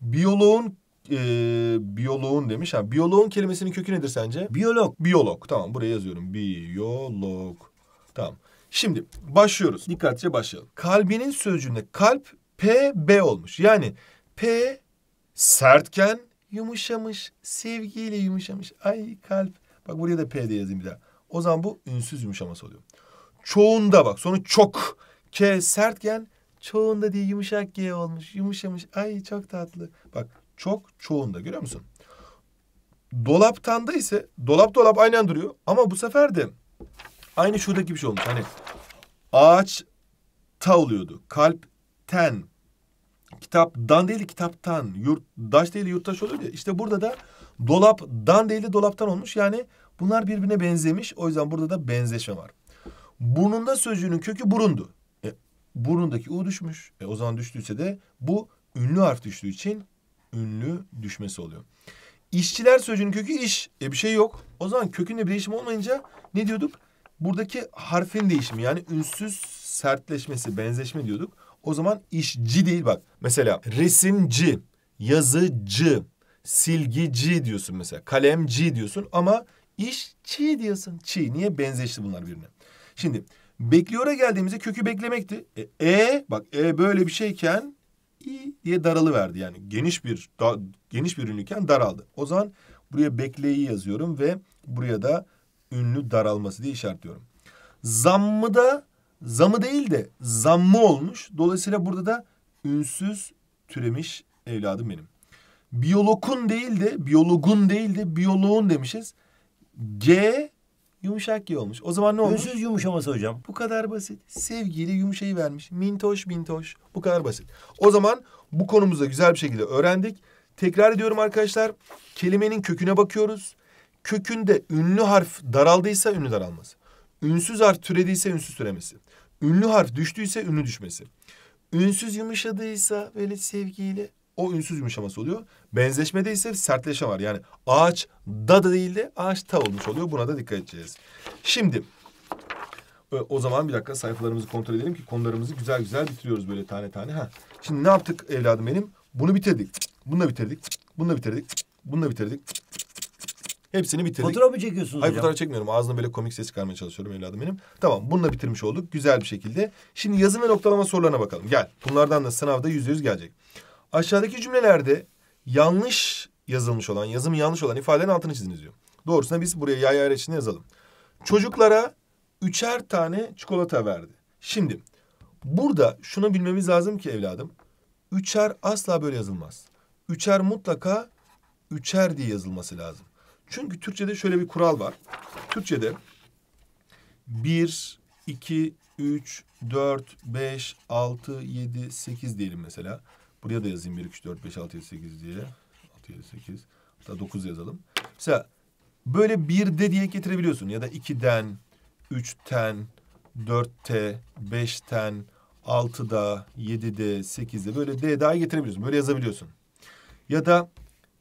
Biyoloğun e, biyoloğun demiş ha. Biyoloğun kelimesinin kökü nedir sence? Biyolog. Biyolog. Tamam buraya yazıyorum. Biyolog. Tamam. Şimdi başlıyoruz. Dikkatlice başlayalım. Kalbinin sözcüğünde kalp P B olmuş. Yani P sertken yumuşamış. Sevgiyle yumuşamış. Ay kalp. Bak buraya da P de yazayım bir daha. O zaman bu ünsüz yumuşaması oluyor. Çoğunda bak sonu çok. K sertken çoğunda diye yumuşak G olmuş. Yumuşamış. Ay çok tatlı. Bak çok çoğunda görüyor musun? Dolaptan da ise dolap dolap aynen duruyor. Ama bu sefer de Aynı şuradaki bir şey olmuş. Hani ağaç ta oluyordu. Kalp ten. Kitap dan değil kitaptan. Yurttaş değil yurttaş oluyor ya. İşte burada da dolap dan değil dolaptan olmuş. Yani bunlar birbirine benzemiş. O yüzden burada da benzeşme var. Burnunda sözcüğünün kökü burundu. E, burundaki u düşmüş. E, o zaman düştüyse de bu ünlü harf düştüğü için ünlü düşmesi oluyor. İşçiler sözcüğünün kökü iş. E bir şey yok. O zaman kökünde bir değişim olmayınca ne diyorduk? Buradaki harfin değişimi yani ünsüz sertleşmesi, benzeşme diyorduk. O zaman işci değil bak. Mesela resimci, yazıcı, silgici diyorsun mesela. Kalemci diyorsun ama işçi diyorsun. Çi. Niye benzeşti bunlar birine Şimdi bekliyora geldiğimizde kökü beklemekti. E, e bak e böyle bir şeyken i diye daralı verdi yani geniş bir da, geniş bir ünlüken daraldı. O zaman buraya bekleyi yazıyorum ve buraya da ünlü daralması diye işaretliyorum. Zammı da zamı değil de zammı olmuş. Dolayısıyla burada da ünsüz türemiş evladım benim. Biyologun değil de biyologun değil de biyoloğun demişiz. G yumuşak G olmuş. O zaman ne olmuş? Ünsüz yumuşaması hocam. Bu kadar basit. Sevgili yumuşayı vermiş. Mintoş mintoş. Bu kadar basit. O zaman bu konumuzu güzel bir şekilde öğrendik. Tekrar ediyorum arkadaşlar. Kelimenin köküne bakıyoruz kökünde ünlü harf daraldıysa ünlü daralması. Ünsüz harf türediyse ünsüz türemesi. Ünlü harf düştüyse ünlü düşmesi. Ünsüz yumuşadıysa böyle sevgiyle o ünsüz yumuşaması oluyor. Benzeşmede ise sertleşme var. Yani ağaç da da değil de ağaç ta olmuş oluyor. Buna da dikkat edeceğiz. Şimdi e, o zaman bir dakika sayfalarımızı kontrol edelim ki konularımızı güzel güzel bitiriyoruz böyle tane tane. Ha. Şimdi ne yaptık evladım benim? Bunu bitirdik. Bunu da bitirdik. Bunu da bitirdik. Bunu da bitirdik. Bunu da bitirdik. Hepsini bitirdik. Fotoğraf mı çekiyorsunuz Hayır hocam? fotoğraf çekmiyorum. Ağzına böyle komik ses çıkarmaya çalışıyorum evladım benim. Tamam bunu bitirmiş olduk. Güzel bir şekilde. Şimdi yazım ve noktalama sorularına bakalım. Gel. Bunlardan da sınavda yüzde yüz gelecek. Aşağıdaki cümlelerde yanlış yazılmış olan, yazım yanlış olan ifadelerin altını çiziniz diyor. Doğrusuna biz buraya yay yay içinde yazalım. Çocuklara üçer tane çikolata verdi. Şimdi burada şunu bilmemiz lazım ki evladım. Üçer asla böyle yazılmaz. Üçer mutlaka üçer diye yazılması lazım. Çünkü Türkçe'de şöyle bir kural var. Türkçe'de bir, iki, üç, dört, beş, altı, yedi, sekiz diyelim mesela. Buraya da yazayım bir, iki, üç, dört, beş, altı, yedi, sekiz diye. Altı, yedi, sekiz. Hatta dokuz yazalım. Mesela böyle bir de diye getirebiliyorsun. Ya da ikiden, üçten, dörtte, beşten, altıda, yedide, sekizde böyle de daha getirebiliyorsun. Böyle yazabiliyorsun. Ya da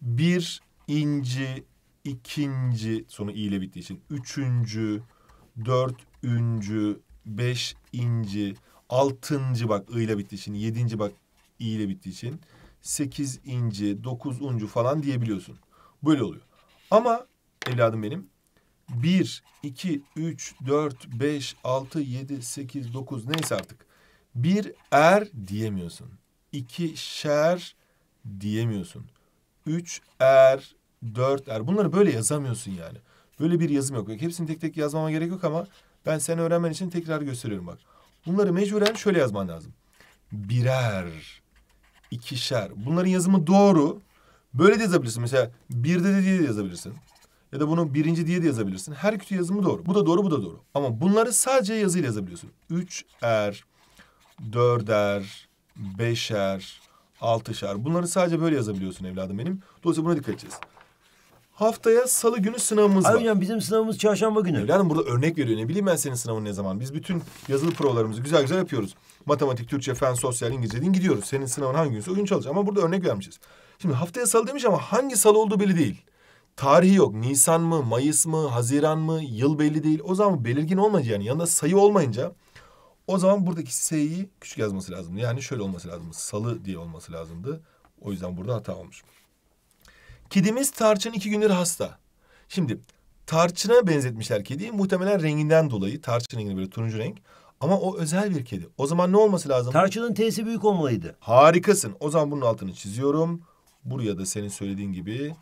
bir inci ikinci sonu i ile bittiği için üçüncü, dört üncü, beş inci, altıncı bak i ile bittiği için, yedinci bak i ile bittiği için sekiz inci, dokuz uncu falan diyebiliyorsun. Böyle oluyor. Ama evladım benim 1, 2, 3, 4, 5, 6, 7, 8, 9 neyse artık. Bir er diyemiyorsun. İki şer diyemiyorsun. Üç er er, Bunları böyle yazamıyorsun yani. Böyle bir yazım yok. Bak, hepsini tek tek yazmama gerek yok ama ben seni öğrenmen için tekrar gösteriyorum bak. Bunları mecburen şöyle yazman lazım. Birer, ikişer. Bunların yazımı doğru. Böyle de yazabilirsin. Mesela birde de diye de yazabilirsin. Ya da bunu birinci diye de yazabilirsin. Her kötü yazımı doğru. Bu da doğru, bu da doğru. Ama bunları sadece yazıyla yazabiliyorsun. Üç er, dört er, beş er, altı altışar. Er. Bunları sadece böyle yazabiliyorsun evladım benim. Dolayısıyla buna dikkat edeceğiz. Haftaya salı günü sınavımız Hayır var. hocam bizim sınavımız çarşamba günü. Evladım burada örnek veriyor. Ne bileyim ben senin sınavın ne zaman. Biz bütün yazılı provalarımızı güzel güzel yapıyoruz. Matematik, Türkçe, fen, sosyal, İngilizce din gidiyoruz. Senin sınavın hangi günse o gün çalışacağız. Ama burada örnek vermişiz. Şimdi haftaya salı demiş ama hangi salı olduğu belli değil. Tarihi yok. Nisan mı, Mayıs mı, Haziran mı, yıl belli değil. O zaman belirgin olmayınca yani yanında sayı olmayınca o zaman buradaki S'yi küçük yazması lazım. Yani şöyle olması lazım. Salı diye olması lazımdı. O yüzden burada hata olmuş. Kedimiz tarçın iki gündür hasta. Şimdi tarçına benzetmişler kediyi. Muhtemelen renginden dolayı. Tarçın rengi böyle turuncu renk. Ama o özel bir kedi. O zaman ne olması lazım? Tarçının T'si büyük olmalıydı. Harikasın. O zaman bunun altını çiziyorum. Buraya da senin söylediğin gibi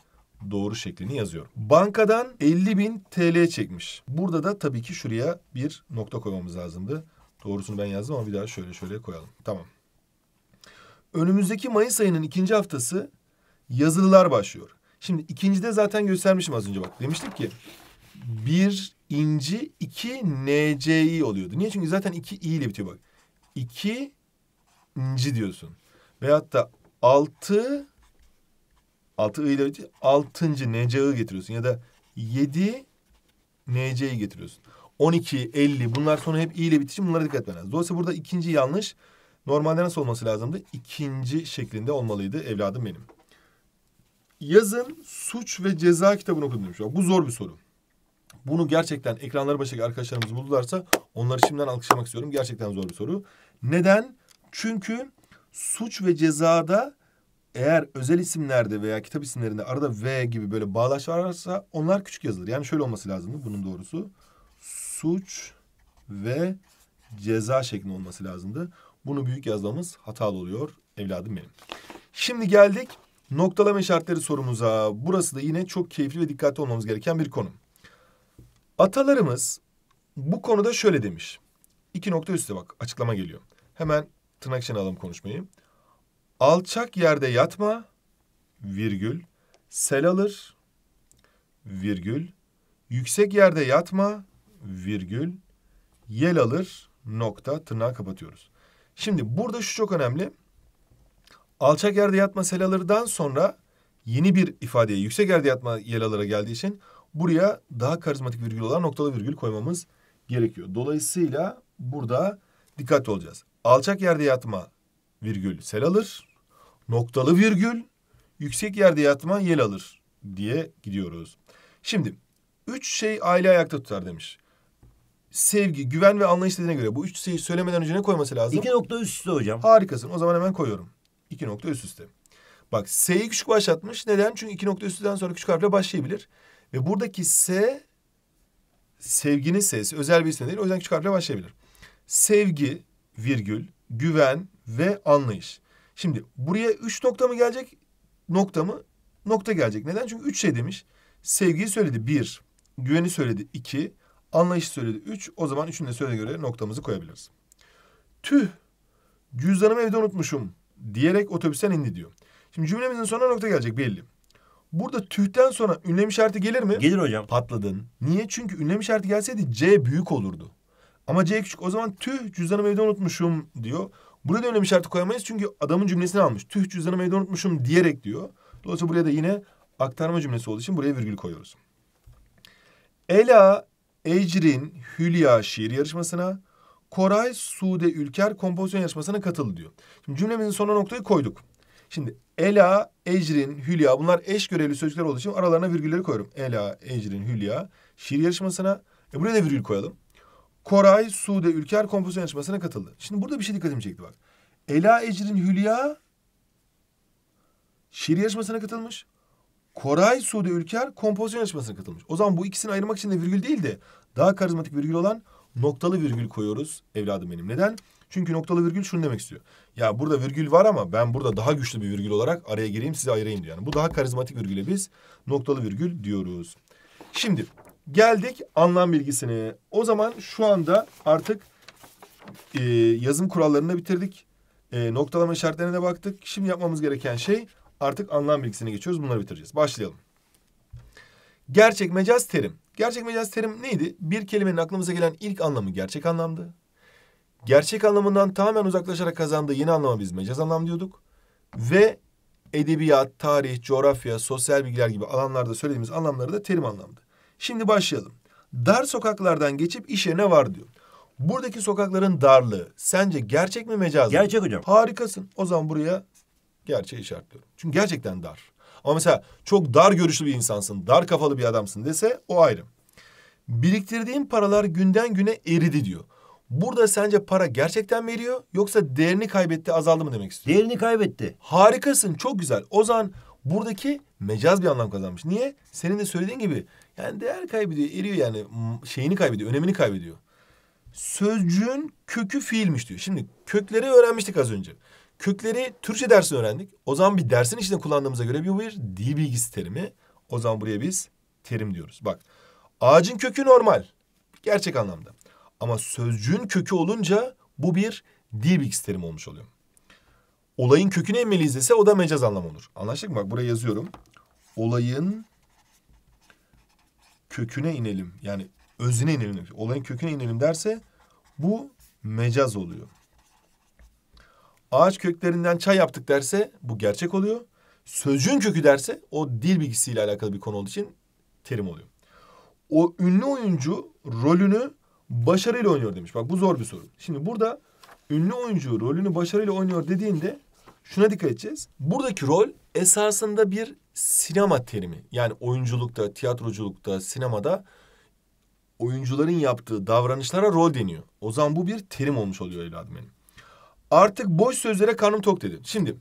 doğru şeklini yazıyorum. Bankadan 50 bin TL çekmiş. Burada da tabii ki şuraya bir nokta koymamız lazımdı. Doğrusunu ben yazdım ama bir daha şöyle şöyle koyalım. Tamam. Önümüzdeki Mayıs ayının ikinci haftası yazılılar başlıyor. Şimdi ikincide zaten göstermişim az önce bak. Demiştik ki bir inci iki NCI oluyordu. Niye? Çünkü zaten iki i ile bitiyor bak. İki inci diyorsun. Veyahut da altı altı i ile bitiyor. Altıncı NCI getiriyorsun. Ya da yedi nc'i getiriyorsun. on iki 50 bunlar sonra hep i ile bitişim bunlara dikkat etmen lazım. Dolayısıyla burada ikinci yanlış. Normalde nasıl olması lazımdı? İkinci şeklinde olmalıydı evladım benim. Yazın suç ve ceza kitabını okudum demiş. Bu zor bir soru. Bunu gerçekten ekranları başındaki arkadaşlarımız buldularsa onları şimdiden alkışlamak istiyorum. Gerçekten zor bir soru. Neden? Çünkü suç ve cezada eğer özel isimlerde veya kitap isimlerinde arada V gibi böyle bağlaç varsa onlar küçük yazılır. Yani şöyle olması lazımdı bunun doğrusu. Suç ve ceza şeklinde olması lazımdı. Bunu büyük yazmamız hatalı oluyor evladım benim. Şimdi geldik Noktalama işaretleri sorumuza. Burası da yine çok keyifli ve dikkatli olmamız gereken bir konu. Atalarımız bu konuda şöyle demiş. İki nokta üstte bak açıklama geliyor. Hemen tırnak içine alalım konuşmayı. Alçak yerde yatma virgül sel alır virgül yüksek yerde yatma virgül yel alır nokta tırnağı kapatıyoruz. Şimdi burada şu çok önemli alçak yerde yatma selalarından sonra yeni bir ifadeye yüksek yerde yatma yelalara geldiği için buraya daha karizmatik virgül olan noktalı virgül koymamız gerekiyor. Dolayısıyla burada dikkat olacağız. Alçak yerde yatma virgül sel alır. Noktalı virgül yüksek yerde yatma yel alır diye gidiyoruz. Şimdi üç şey aile ayakta tutar demiş. Sevgi, güven ve anlayış dediğine göre bu üç şeyi söylemeden önce ne koyması lazım? İki nokta üstü hocam. Harikasın. O zaman hemen koyuyorum. İki nokta üst üste. Bak S'yi küçük başlatmış. Neden? Çünkü iki nokta üstünden sonra küçük harfle başlayabilir. Ve buradaki S sevginin S'si özel bir isim değil. O yüzden küçük harfle başlayabilir. Sevgi, virgül, güven ve anlayış. Şimdi buraya üç nokta mı gelecek? Nokta mı? Nokta gelecek. Neden? Çünkü üç şey demiş. Sevgiyi söyledi bir. Güveni söyledi iki. Anlayışı söyledi üç. O zaman üçünün de söylediğine göre noktamızı koyabiliriz. Tüh. Cüzdanımı evde unutmuşum diyerek otobüsten indi diyor. Şimdi cümlemizin sonuna nokta gelecek belli. Burada tühten sonra ünlem işareti gelir mi? Gelir hocam. Patladın. Niye? Çünkü ünlem işareti gelseydi C büyük olurdu. Ama C küçük. O zaman tüh cüzdanı evde unutmuşum diyor. Buraya da ünlem işareti koyamayız çünkü adamın cümlesini almış. Tüh cüzdanı evde unutmuşum diyerek diyor. Dolayısıyla buraya da yine aktarma cümlesi olduğu için buraya virgül koyuyoruz. Ela Ecrin Hülya şiir yarışmasına Koray Sude Ülker kompozisyon yarışmasına katıldı diyor. Şimdi cümlemizin sonuna noktayı koyduk. Şimdi Ela, Ecrin, Hülya bunlar eş görevli sözcükler olduğu için aralarına virgülleri koyuyorum. Ela, Ecrin, Hülya şiir yarışmasına e buraya da virgül koyalım. Koray, Sude Ülker kompozisyon yarışmasına katıldı. Şimdi burada bir şey dikkatimi çekti bak. Ela, Ecrin, Hülya şiir yarışmasına katılmış. Koray, Sude Ülker kompozisyon yarışmasına katılmış. O zaman bu ikisini ayırmak için de virgül değil de daha karizmatik virgül olan noktalı virgül koyuyoruz evladım benim. Neden? Çünkü noktalı virgül şunu demek istiyor. Ya burada virgül var ama ben burada daha güçlü bir virgül olarak araya gireyim sizi ayırayım diyor. Yani bu daha karizmatik virgüle biz noktalı virgül diyoruz. Şimdi geldik anlam bilgisine. O zaman şu anda artık e, yazım kurallarını da bitirdik. E, noktalama işaretlerine de baktık. Şimdi yapmamız gereken şey artık anlam bilgisine geçiyoruz. Bunları bitireceğiz. Başlayalım. Gerçek mecaz terim. Gerçek mecaz terim neydi? Bir kelimenin aklımıza gelen ilk anlamı gerçek anlamdı. Gerçek anlamından tamamen uzaklaşarak kazandığı yeni anlama biz mecaz anlam diyorduk. Ve edebiyat, tarih, coğrafya, sosyal bilgiler gibi alanlarda söylediğimiz anlamları da terim anlamdı. Şimdi başlayalım. Dar sokaklardan geçip iş yerine var diyor. Buradaki sokakların darlığı sence gerçek mi mecaz mı? Gerçek hocam. Harikasın. O zaman buraya Gerçeği işaretliyorum. Çünkü gerçekten dar. Ama mesela çok dar görüşlü bir insansın, dar kafalı bir adamsın dese o ayrı. Biriktirdiğin paralar günden güne eridi diyor. Burada sence para gerçekten veriyor yoksa değerini kaybetti azaldı mı demek istiyorsun? Değerini kaybetti. Harikasın çok güzel. O zaman buradaki mecaz bir anlam kazanmış. Niye? Senin de söylediğin gibi yani değer kaybediyor, eriyor yani şeyini kaybediyor, önemini kaybediyor. Sözcüğün kökü fiilmiş diyor. Şimdi kökleri öğrenmiştik az önce. Kökleri Türkçe dersi öğrendik. O zaman bir dersin içinde kullandığımıza göre bir bir dil bilgisi terimi. O zaman buraya biz terim diyoruz. Bak ağacın kökü normal. Gerçek anlamda. Ama sözcüğün kökü olunca bu bir dil bilgisi terimi olmuş oluyor. Olayın köküne inmeliyiz dese o da mecaz anlamı olur. Anlaştık mı? Bak buraya yazıyorum. Olayın köküne inelim. Yani özüne inelim. Olayın köküne inelim derse bu mecaz oluyor ağaç köklerinden çay yaptık derse bu gerçek oluyor. Sözcüğün kökü derse o dil bilgisiyle alakalı bir konu olduğu için terim oluyor. O ünlü oyuncu rolünü başarıyla oynuyor demiş. Bak bu zor bir soru. Şimdi burada ünlü oyuncu rolünü başarıyla oynuyor dediğinde şuna dikkat edeceğiz. Buradaki rol esasında bir sinema terimi. Yani oyunculukta, tiyatroculukta, sinemada oyuncuların yaptığı davranışlara rol deniyor. O zaman bu bir terim olmuş oluyor evladım benim. Artık boş sözlere karnım tok dedim. Şimdi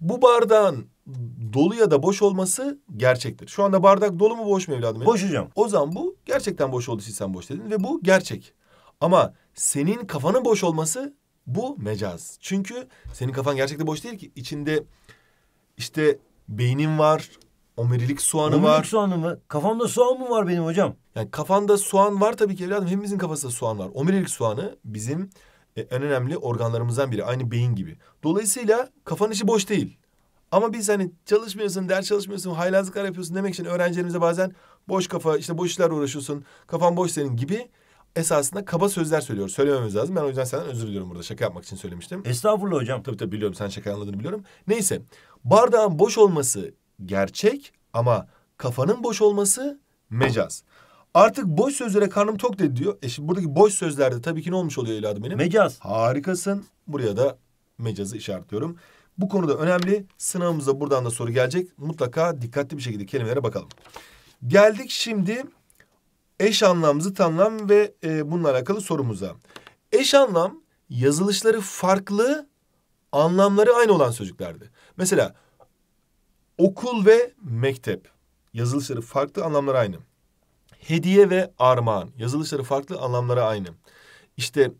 bu bardağın dolu ya da boş olması gerçektir. Şu anda bardak dolu mu boş mu evladım? Boş hocam. O zaman bu gerçekten boş oldu sen boş dedin ve bu gerçek. Ama senin kafanın boş olması bu mecaz. Çünkü senin kafan gerçekten boş değil ki. İçinde işte beynin var, omurilik soğanı omurilik var. Omurilik soğanı mı? Kafamda soğan mı var benim hocam? Yani kafanda soğan var tabii ki evladım. Hepimizin kafasında soğan var. Omurilik soğanı bizim e, en önemli organlarımızdan biri. Aynı beyin gibi. Dolayısıyla kafanın işi boş değil. Ama biz hani çalışmıyorsun, ders çalışmıyorsun, haylazlıklar yapıyorsun demek için öğrencilerimize bazen boş kafa, işte boş işler uğraşıyorsun, kafan boş senin gibi esasında kaba sözler söylüyor. Söylememiz lazım. Ben o yüzden senden özür diliyorum burada. Şaka yapmak için söylemiştim. Estağfurullah hocam. Tabii tabii biliyorum. Sen şaka anladığını biliyorum. Neyse. Bardağın boş olması gerçek ama kafanın boş olması mecaz. Artık boş sözlere karnım tok dedi diyor. E şimdi buradaki boş sözlerde tabii ki ne olmuş oluyor evladım benim? Mecaz. Harikasın. Buraya da mecazı işaretliyorum. Bu konuda önemli. Sınavımızda buradan da soru gelecek. Mutlaka dikkatli bir şekilde kelimelere bakalım. Geldik şimdi eş anlam, zıt anlam ve e, bununla alakalı sorumuza. Eş anlam yazılışları farklı, anlamları aynı olan sözcüklerdi. Mesela okul ve mektep yazılışları farklı, anlamları aynı hediye ve armağan. Yazılışları farklı, anlamları aynı. İşte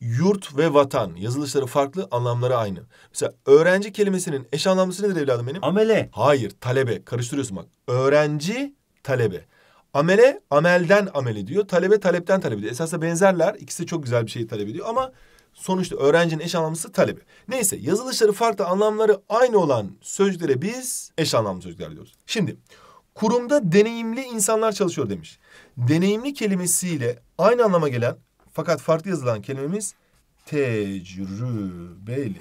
yurt ve vatan yazılışları farklı, anlamları aynı. Mesela öğrenci kelimesinin eş anlamlısı nedir evladım benim? Amele. Hayır, talebe. Karıştırıyorsun bak. Öğrenci, talebe. Amele, amelden ameli diyor. Talebe, talepten talebi diyor. Esasla benzerler. İkisi de çok güzel bir şeyi talep ediyor ama sonuçta öğrencinin eş anlamlısı talebi. Neyse yazılışları farklı anlamları aynı olan sözcüklere biz eş anlamlı sözcükler diyoruz. Şimdi Kurumda deneyimli insanlar çalışıyor demiş. Deneyimli kelimesiyle aynı anlama gelen fakat farklı yazılan kelimemiz tecrübeli.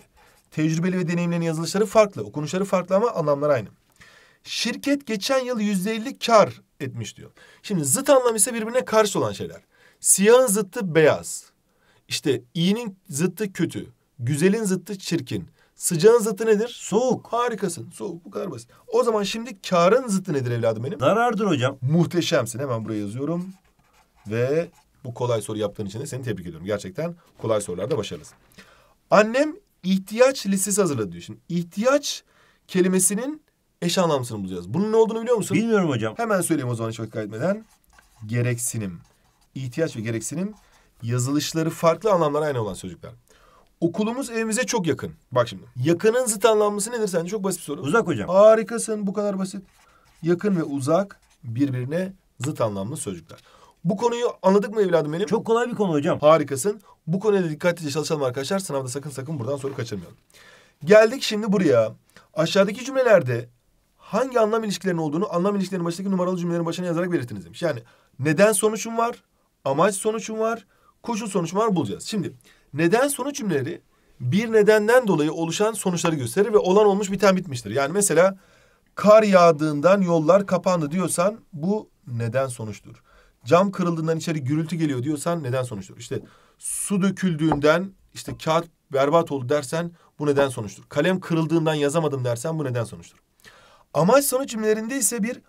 Tecrübeli ve deneyimlerin yazılışları farklı, okunuşları farklı ama anlamlar aynı. Şirket geçen yıl yüzde elli kar etmiş diyor. Şimdi zıt anlam ise birbirine karşı olan şeyler. Siyahın zıttı beyaz. İşte iyinin zıttı kötü. Güzelin zıttı çirkin. Sıcağın zıtı nedir? Soğuk. Harikasın. Soğuk bu kadar basit. O zaman şimdi karın zıtı nedir evladım benim? Zarardır hocam. Muhteşemsin. Hemen buraya yazıyorum. Ve bu kolay soru yaptığın için de seni tebrik ediyorum. Gerçekten kolay sorularda başarılısın. Annem ihtiyaç listesi hazırladı diyor. Şimdi ihtiyaç kelimesinin eş anlamsını bulacağız. Bunun ne olduğunu biliyor musun? Bilmiyorum hocam. Hemen söyleyeyim o zaman hiç vakit kaybetmeden. Gereksinim. İhtiyaç ve gereksinim yazılışları farklı anlamlara aynı olan sözcükler. Okulumuz evimize çok yakın. Bak şimdi. Yakının zıt anlamlısı nedir sence? Çok basit bir soru. Uzak hocam. Harikasın. Bu kadar basit. Yakın ve uzak birbirine zıt anlamlı sözcükler. Bu konuyu anladık mı evladım benim? Çok kolay bir konu hocam. Harikasın. Bu konuya da dikkatlice çalışalım arkadaşlar. Sınavda sakın sakın buradan soru kaçırmayalım. Geldik şimdi buraya. Aşağıdaki cümlelerde hangi anlam ilişkilerinin olduğunu anlam ilişkilerinin başındaki numaralı cümlelerin başına yazarak belirtiniz demiş. Yani neden sonuçum var, amaç sonuçum var, koşul sonuçum var bulacağız. Şimdi neden sonuç cümleleri bir nedenden dolayı oluşan sonuçları gösterir ve olan olmuş biten bitmiştir. Yani mesela kar yağdığından yollar kapandı diyorsan bu neden sonuçtur. Cam kırıldığından içeri gürültü geliyor diyorsan neden sonuçtur. İşte su döküldüğünden işte kağıt berbat oldu dersen bu neden sonuçtur. Kalem kırıldığından yazamadım dersen bu neden sonuçtur. Amaç sonuç cümlelerinde ise bir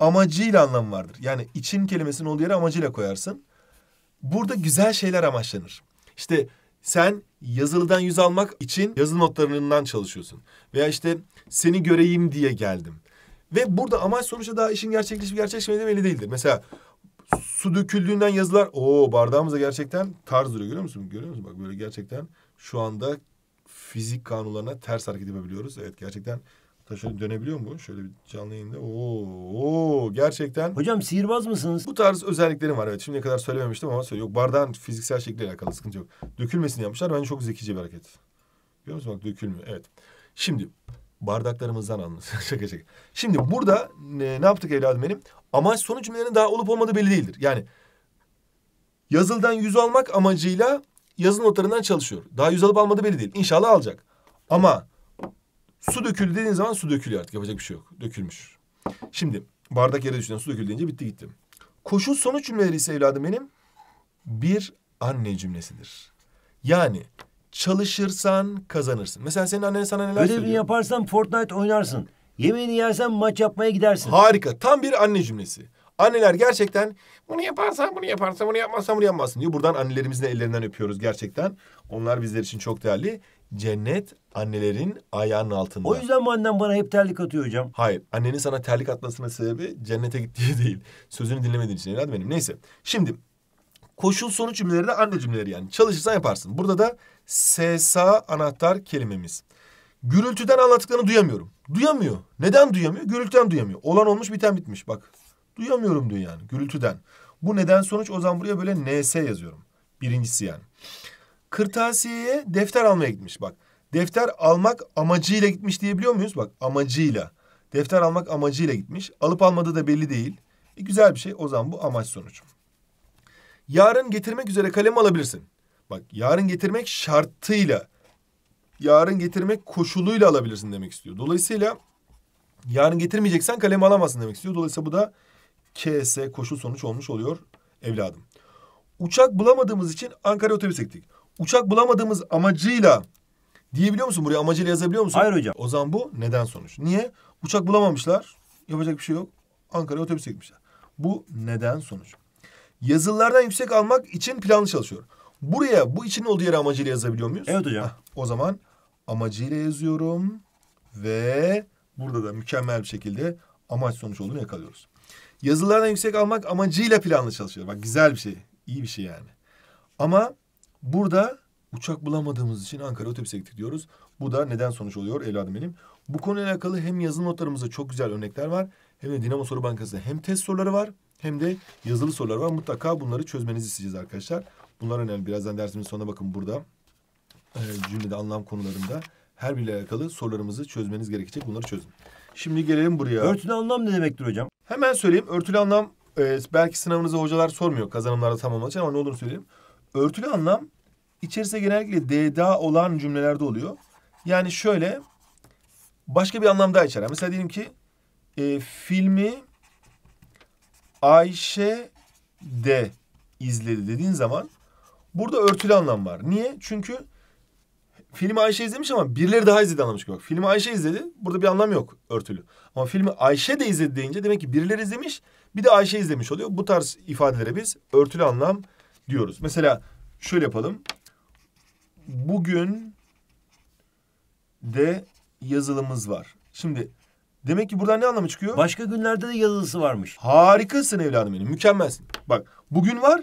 amacıyla anlamı vardır. Yani için kelimesinin olduğu yere amacıyla koyarsın. Burada güzel şeyler amaçlanır. İşte sen yazılıdan yüz almak için yazılı notlarından çalışıyorsun. Veya işte seni göreyim diye geldim. Ve burada amaç sonuçta daha işin gerçekleşip gerçekleşmediği belli değildir. Mesela su döküldüğünden yazılar o bardağımıza gerçekten tarz duruyor görüyor musun? Görüyor musun? Bak böyle gerçekten şu anda fizik kanunlarına ters hareket edebiliyoruz Evet gerçekten Hatta şöyle dönebiliyor mu? Şöyle bir canlı yayında. Oo, oo gerçekten. Hocam sihirbaz mısınız? Bu tarz özelliklerim var. Evet şimdiye kadar söylememiştim ama yok bardağın fiziksel şekliyle alakalı sıkıntı yok. Dökülmesini yapmışlar. Bence çok zekice bir hareket. Görüyor musun? Bak dökülmüyor. Evet. Şimdi bardaklarımızdan anlasın. şaka şaka. Şimdi burada ne, ne yaptık evladım benim? Amaç sonuç cümlelerin daha olup olmadığı belli değildir. Yani yazıldan yüz almak amacıyla yazı notlarından çalışıyor. Daha yüz alıp almadığı belli değil. İnşallah alacak. Ama Su döküldü dediğin zaman su dökülüyor artık. Yapacak bir şey yok. Dökülmüş. Şimdi bardak yere düştüğünden su döküldü deyince bitti gitti. Koşul sonuç cümleleri ise evladım benim bir anne cümlesidir. Yani çalışırsan kazanırsın. Mesela senin annen sana neler Ödevini söylüyor? Ödevini yaparsan Fortnite oynarsın. Yemeğini yersen maç yapmaya gidersin. Harika. Tam bir anne cümlesi. Anneler gerçekten bunu yaparsan bunu yaparsan bunu yapmazsan bunu yapmazsın diyor. Buradan annelerimizin ellerinden öpüyoruz gerçekten. Onlar bizler için çok değerli. Cennet annelerin ayağının altında. O yüzden mi annem bana hep terlik atıyor hocam? Hayır. Annenin sana terlik atmasının sebebi cennete gittiği değil. Sözünü dinlemediğin için evladım benim. Neyse. Şimdi koşul sonuç cümleleri de anne cümleleri yani. Çalışırsan yaparsın. Burada da SSA anahtar kelimemiz. Gürültüden anlattıklarını duyamıyorum. Duyamıyor. Neden duyamıyor? Gürültüden duyamıyor. Olan olmuş biten bitmiş. Bak duyamıyorum diyor yani gürültüden. Bu neden sonuç o zaman buraya böyle NS yazıyorum. Birincisi yani kırtasiyeye defter almaya gitmiş bak. Defter almak amacıyla gitmiş diyebiliyor muyuz? Bak amacıyla. Defter almak amacıyla gitmiş. Alıp almadığı da belli değil. E, güzel bir şey. O zaman bu amaç sonucu. Yarın getirmek üzere kalem alabilirsin. Bak yarın getirmek şartıyla. Yarın getirmek koşuluyla alabilirsin demek istiyor. Dolayısıyla yarın getirmeyeceksen kalem alamazsın demek istiyor. Dolayısıyla bu da KS koşul sonuç olmuş oluyor evladım. Uçak bulamadığımız için Ankara otobüs ektik uçak bulamadığımız amacıyla diyebiliyor musun? Buraya amacıyla yazabiliyor musun? Hayır hocam. O zaman bu neden sonuç. Niye? Uçak bulamamışlar. Yapacak bir şey yok. Ankara'ya otobüse gitmişler. Bu neden sonuç. Yazılılardan yüksek almak için planlı çalışıyor. Buraya bu için olduğu yere amacıyla yazabiliyor muyuz? Evet hocam. Heh, o zaman amacıyla yazıyorum ve burada da mükemmel bir şekilde amaç sonuç olduğunu yakalıyoruz. Yazılardan yüksek almak amacıyla planlı çalışıyor. Bak güzel bir şey. iyi bir şey yani. Ama Burada uçak bulamadığımız için Ankara otobüse gittik diyoruz. Bu da neden sonuç oluyor evladım benim. Bu konuyla alakalı hem yazılı notlarımızda çok güzel örnekler var. Hem de Dinamo Soru Bankası'nda hem test soruları var hem de yazılı sorular var. Mutlaka bunları çözmenizi isteyeceğiz arkadaşlar. Bunlar önemli. Birazdan dersimizin sonuna bakın burada. E, cümlede anlam konularında her biriyle alakalı sorularımızı çözmeniz gerekecek. Bunları çözün. Şimdi gelelim buraya. Örtülü anlam ne demektir hocam? Hemen söyleyeyim. Örtülü anlam e, belki sınavınıza hocalar sormuyor kazanımlarda tam ama ne olduğunu söyleyeyim örtülü anlam içerisinde genellikle deda olan cümlelerde oluyor. Yani şöyle başka bir anlam daha içeren. Mesela diyelim ki e, filmi Ayşe de izledi dediğin zaman burada örtülü anlam var. Niye? Çünkü filmi Ayşe izlemiş ama birileri daha izledi anlamış ki Filmi Ayşe izledi. Burada bir anlam yok örtülü. Ama filmi Ayşe de izledi deyince demek ki birileri izlemiş. Bir de Ayşe izlemiş oluyor. Bu tarz ifadelere biz örtülü anlam diyoruz. Mesela şöyle yapalım. Bugün de yazılımız var. Şimdi demek ki buradan ne anlamı çıkıyor? Başka günlerde de yazılısı varmış. Harikasın evladım benim. Mükemmelsin. Bak bugün var.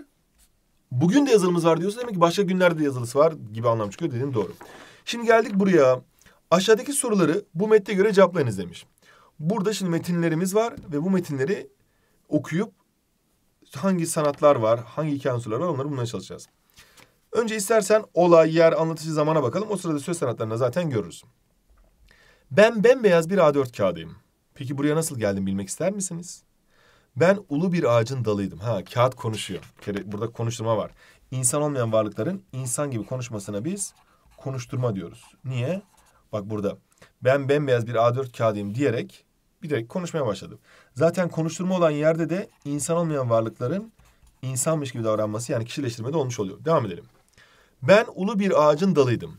Bugün de yazılımız var diyorsa demek ki başka günlerde de yazılısı var gibi anlam çıkıyor dediğin doğru. Şimdi geldik buraya. Aşağıdaki soruları bu metne göre cevaplayınız demiş. Burada şimdi metinlerimiz var ve bu metinleri okuyup hangi sanatlar var, hangi iki unsurlar var onları bulmaya çalışacağız. Önce istersen olay, yer, anlatıcı zamana bakalım. O sırada söz sanatlarına zaten görürüz. Ben bembeyaz bir A4 kağıdıyım. Peki buraya nasıl geldim bilmek ister misiniz? Ben ulu bir ağacın dalıydım. Ha kağıt konuşuyor. burada konuşturma var. İnsan olmayan varlıkların insan gibi konuşmasına biz konuşturma diyoruz. Niye? Bak burada ben bembeyaz bir A4 kağıdıyım diyerek giderek konuşmaya başladım. Zaten konuşturma olan yerde de insan olmayan varlıkların insanmış gibi davranması yani kişileştirme de olmuş oluyor. Devam edelim. Ben ulu bir ağacın dalıydım.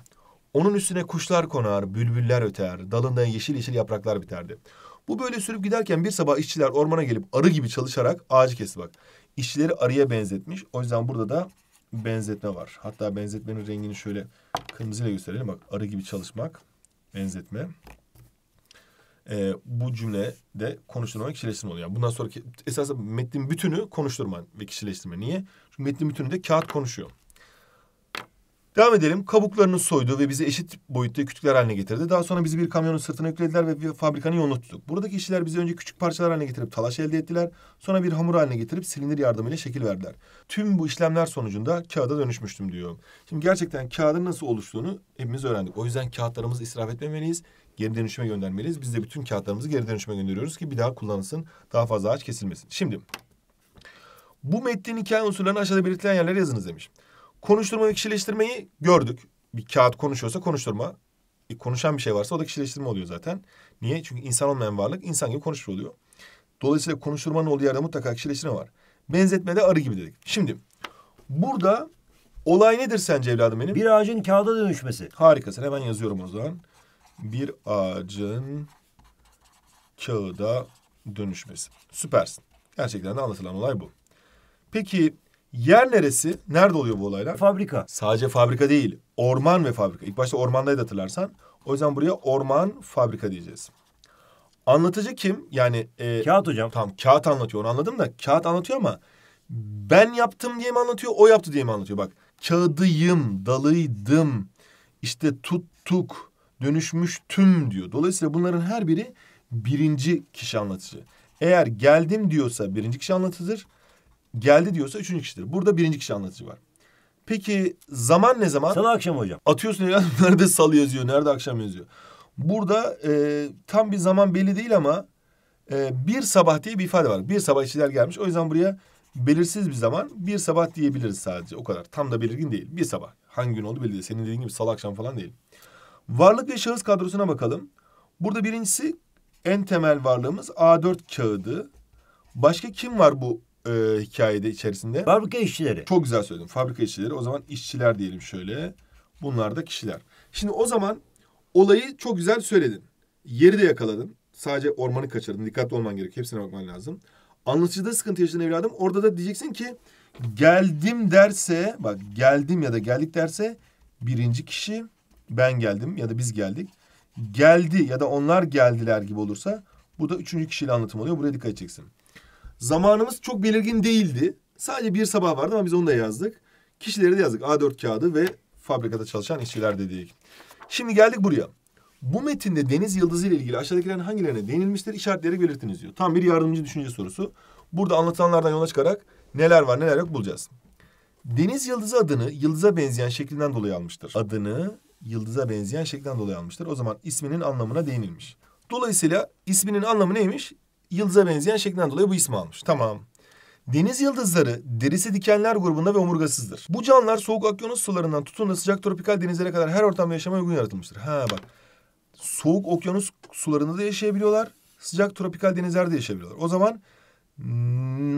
Onun üstüne kuşlar konar, bülbüller öter, dalında yeşil yeşil yapraklar biterdi. Bu böyle sürüp giderken bir sabah işçiler ormana gelip arı gibi çalışarak ağacı kesti bak. İşçileri arıya benzetmiş. O yüzden burada da benzetme var. Hatta benzetmenin rengini şöyle kırmızıyla gösterelim. Bak arı gibi çalışmak, benzetme e, bu cümlede konuşturma ve kişileştirme oluyor. Yani bundan sonraki esasında metnin bütünü konuşturma ve kişileştirme. Niye? Çünkü metnin de kağıt konuşuyor. Devam edelim. Kabuklarını soydu ve bizi eşit boyutta küçükler haline getirdi. Daha sonra bizi bir kamyonun sırtına yüklediler ve bir fabrikanın yolunu tuttuk. Buradaki işçiler bizi önce küçük parçalar haline getirip talaş elde ettiler. Sonra bir hamur haline getirip silindir yardımıyla şekil verdiler. Tüm bu işlemler sonucunda kağıda dönüşmüştüm diyor. Şimdi gerçekten kağıdın nasıl oluştuğunu hepimiz öğrendik. O yüzden kağıtlarımızı israf etmemeliyiz geri dönüşüme göndermeliyiz. Biz de bütün kağıtlarımızı geri dönüşüme gönderiyoruz ki bir daha kullanılsın, daha fazla ağaç kesilmesin. Şimdi bu metnin hikaye unsurlarını aşağıda belirtilen yerlere yazınız demiş. Konuşturma ve kişileştirmeyi gördük. Bir kağıt konuşuyorsa konuşturma. E, konuşan bir şey varsa o da kişileştirme oluyor zaten. Niye? Çünkü insan olmayan varlık insan gibi konuşur oluyor. Dolayısıyla konuşturmanın olduğu yerde mutlaka kişileştirme var. Benzetme de arı gibi dedik. Şimdi burada olay nedir sence evladım benim? Bir ağacın kağıda dönüşmesi. Harikasın hemen yazıyorum o zaman bir ağacın kağıda dönüşmesi. Süpersin. Gerçekten de anlatılan olay bu. Peki yer neresi? Nerede oluyor bu olaylar? Fabrika. Sadece fabrika değil. Orman ve fabrika. İlk başta ormandaydı hatırlarsan. O yüzden buraya orman fabrika diyeceğiz. Anlatıcı kim? Yani e, kağıt hocam. Tam kağıt anlatıyor. Onu anladım da kağıt anlatıyor ama ben yaptım diye mi anlatıyor? O yaptı diye mi anlatıyor? Bak kağıdıyım, dalıydım. işte tuttuk dönüşmüş tüm diyor. Dolayısıyla bunların her biri birinci kişi anlatıcı. Eğer geldim diyorsa birinci kişi anlatıcıdır. Geldi diyorsa üçüncü kişidir. Burada birinci kişi anlatıcı var. Peki zaman ne zaman? Salı akşam hocam. Atıyorsun ya nerede salı yazıyor, nerede akşam yazıyor. Burada e, tam bir zaman belli değil ama e, bir sabah diye bir ifade var. Bir sabah işçiler gelmiş. O yüzden buraya belirsiz bir zaman bir sabah diyebiliriz sadece o kadar. Tam da belirgin değil. Bir sabah. Hangi gün oldu belli değil. Senin dediğin gibi salı akşam falan değil. Varlık ve şahıs kadrosuna bakalım. Burada birincisi en temel varlığımız A4 kağıdı. Başka kim var bu e, hikayede içerisinde? Fabrika işçileri. Çok güzel söyledin. Fabrika işçileri. O zaman işçiler diyelim şöyle. Bunlar da kişiler. Şimdi o zaman olayı çok güzel söyledin. Yeri de yakaladın. Sadece ormanı kaçırdın. Dikkatli olman gerek. Hepsine bakman lazım. Anlatıcıda sıkıntı yaşadın evladım. Orada da diyeceksin ki geldim derse bak geldim ya da geldik derse birinci kişi ben geldim ya da biz geldik. Geldi ya da onlar geldiler gibi olursa bu da üçüncü kişiyle anlatım oluyor. Buraya dikkat edeceksin. Zamanımız çok belirgin değildi. Sadece bir sabah vardı ama biz onu da yazdık. Kişileri de yazdık. A4 kağıdı ve fabrikada çalışan işçiler dedik. Şimdi geldik buraya. Bu metinde deniz yıldızı ile ilgili aşağıdakilerin hangilerine değinilmiştir işaretleri belirtiniz diyor. Tam bir yardımcı düşünce sorusu. Burada anlatılanlardan yola çıkarak neler var neler yok bulacağız. Deniz yıldızı adını yıldıza benzeyen şeklinden dolayı almıştır. Adını yıldıza benzeyen şeklen dolayı almıştır. O zaman isminin anlamına değinilmiş. Dolayısıyla isminin anlamı neymiş? Yıldıza benzeyen şeklen dolayı bu ismi almış. Tamam. Deniz yıldızları derisi dikenler grubunda ve omurgasızdır. Bu canlılar soğuk okyanus sularından tutun da sıcak tropikal denizlere kadar her ortamda yaşama uygun yaratılmıştır. Ha bak. Soğuk okyanus sularında da yaşayabiliyorlar. Sıcak tropikal denizlerde yaşayabiliyorlar. O zaman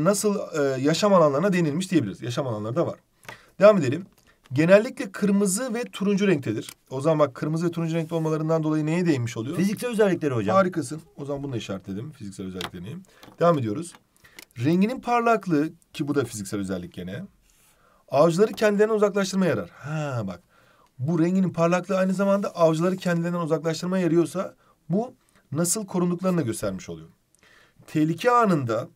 nasıl e, yaşam alanlarına denilmiş diyebiliriz. Yaşam alanları da var. Devam edelim genellikle kırmızı ve turuncu renktedir. O zaman bak kırmızı ve turuncu renkte olmalarından dolayı neye değinmiş oluyor? Fiziksel özellikleri hocam. Harikasın. O zaman bunu da işaretledim. Fiziksel özelliklerini. Devam ediyoruz. Renginin parlaklığı ki bu da fiziksel özellik gene. Avcıları kendilerinden uzaklaştırmaya yarar. Ha bak. Bu renginin parlaklığı aynı zamanda avcıları kendilerinden uzaklaştırmaya yarıyorsa bu nasıl korunduklarını da göstermiş oluyor. Tehlike anında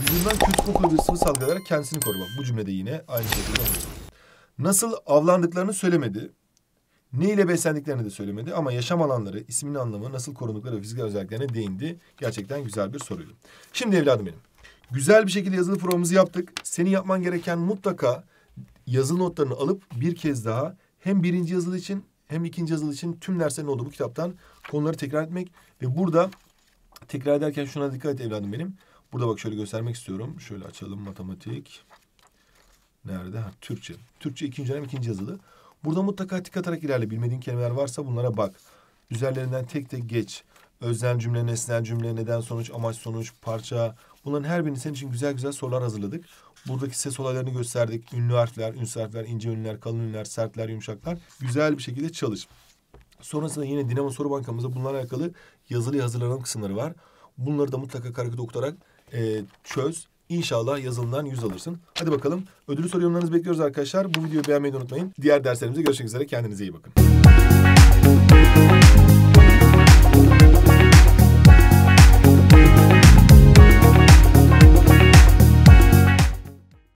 yüzünden kötü kokulu bir sıvı salgılayarak kendisini koruma. Bu cümlede yine aynı şekilde oluyor. Nasıl avlandıklarını söylemedi. Ne ile beslendiklerini de söylemedi ama yaşam alanları, isminin anlamı, nasıl korundukları ve fiziksel özelliklerine değindi. Gerçekten güzel bir soruydu. Şimdi evladım benim. Güzel bir şekilde yazılı provamızı yaptık. Senin yapman gereken mutlaka yazılı notlarını alıp bir kez daha hem birinci yazılı için hem ikinci yazılı için tüm derslerin olduğu bu kitaptan konuları tekrar etmek ve burada tekrar ederken şuna dikkat et evladım benim. Burada bak şöyle göstermek istiyorum. Şöyle açalım matematik. Nerede? Ha, Türkçe. Türkçe ikinci dönem ikinci yazılı. Burada mutlaka dikkat atarak ilerle. Bilmediğin kelimeler varsa bunlara bak. Üzerlerinden tek tek geç. Öznel cümle, nesnel cümle, neden sonuç, amaç sonuç, parça. Bunların her birini senin için güzel güzel sorular hazırladık. Buradaki ses olaylarını gösterdik. Ünlü harfler, ünsü harfler, ince ünlüler, kalın ünlüler, sertler, yumuşaklar. Güzel bir şekilde çalış. Sonrasında yine Dinamo Soru Bankamızda bunlarla alakalı yazılı hazırlanan kısımları var. Bunları da mutlaka karakada okutarak e, çöz İnşallah yazılımdan 100 alırsın. Hadi bakalım. Ödülü soru yorumlarınızı bekliyoruz arkadaşlar. Bu videoyu beğenmeyi unutmayın. Diğer derslerimize görüşmek üzere. Kendinize iyi bakın.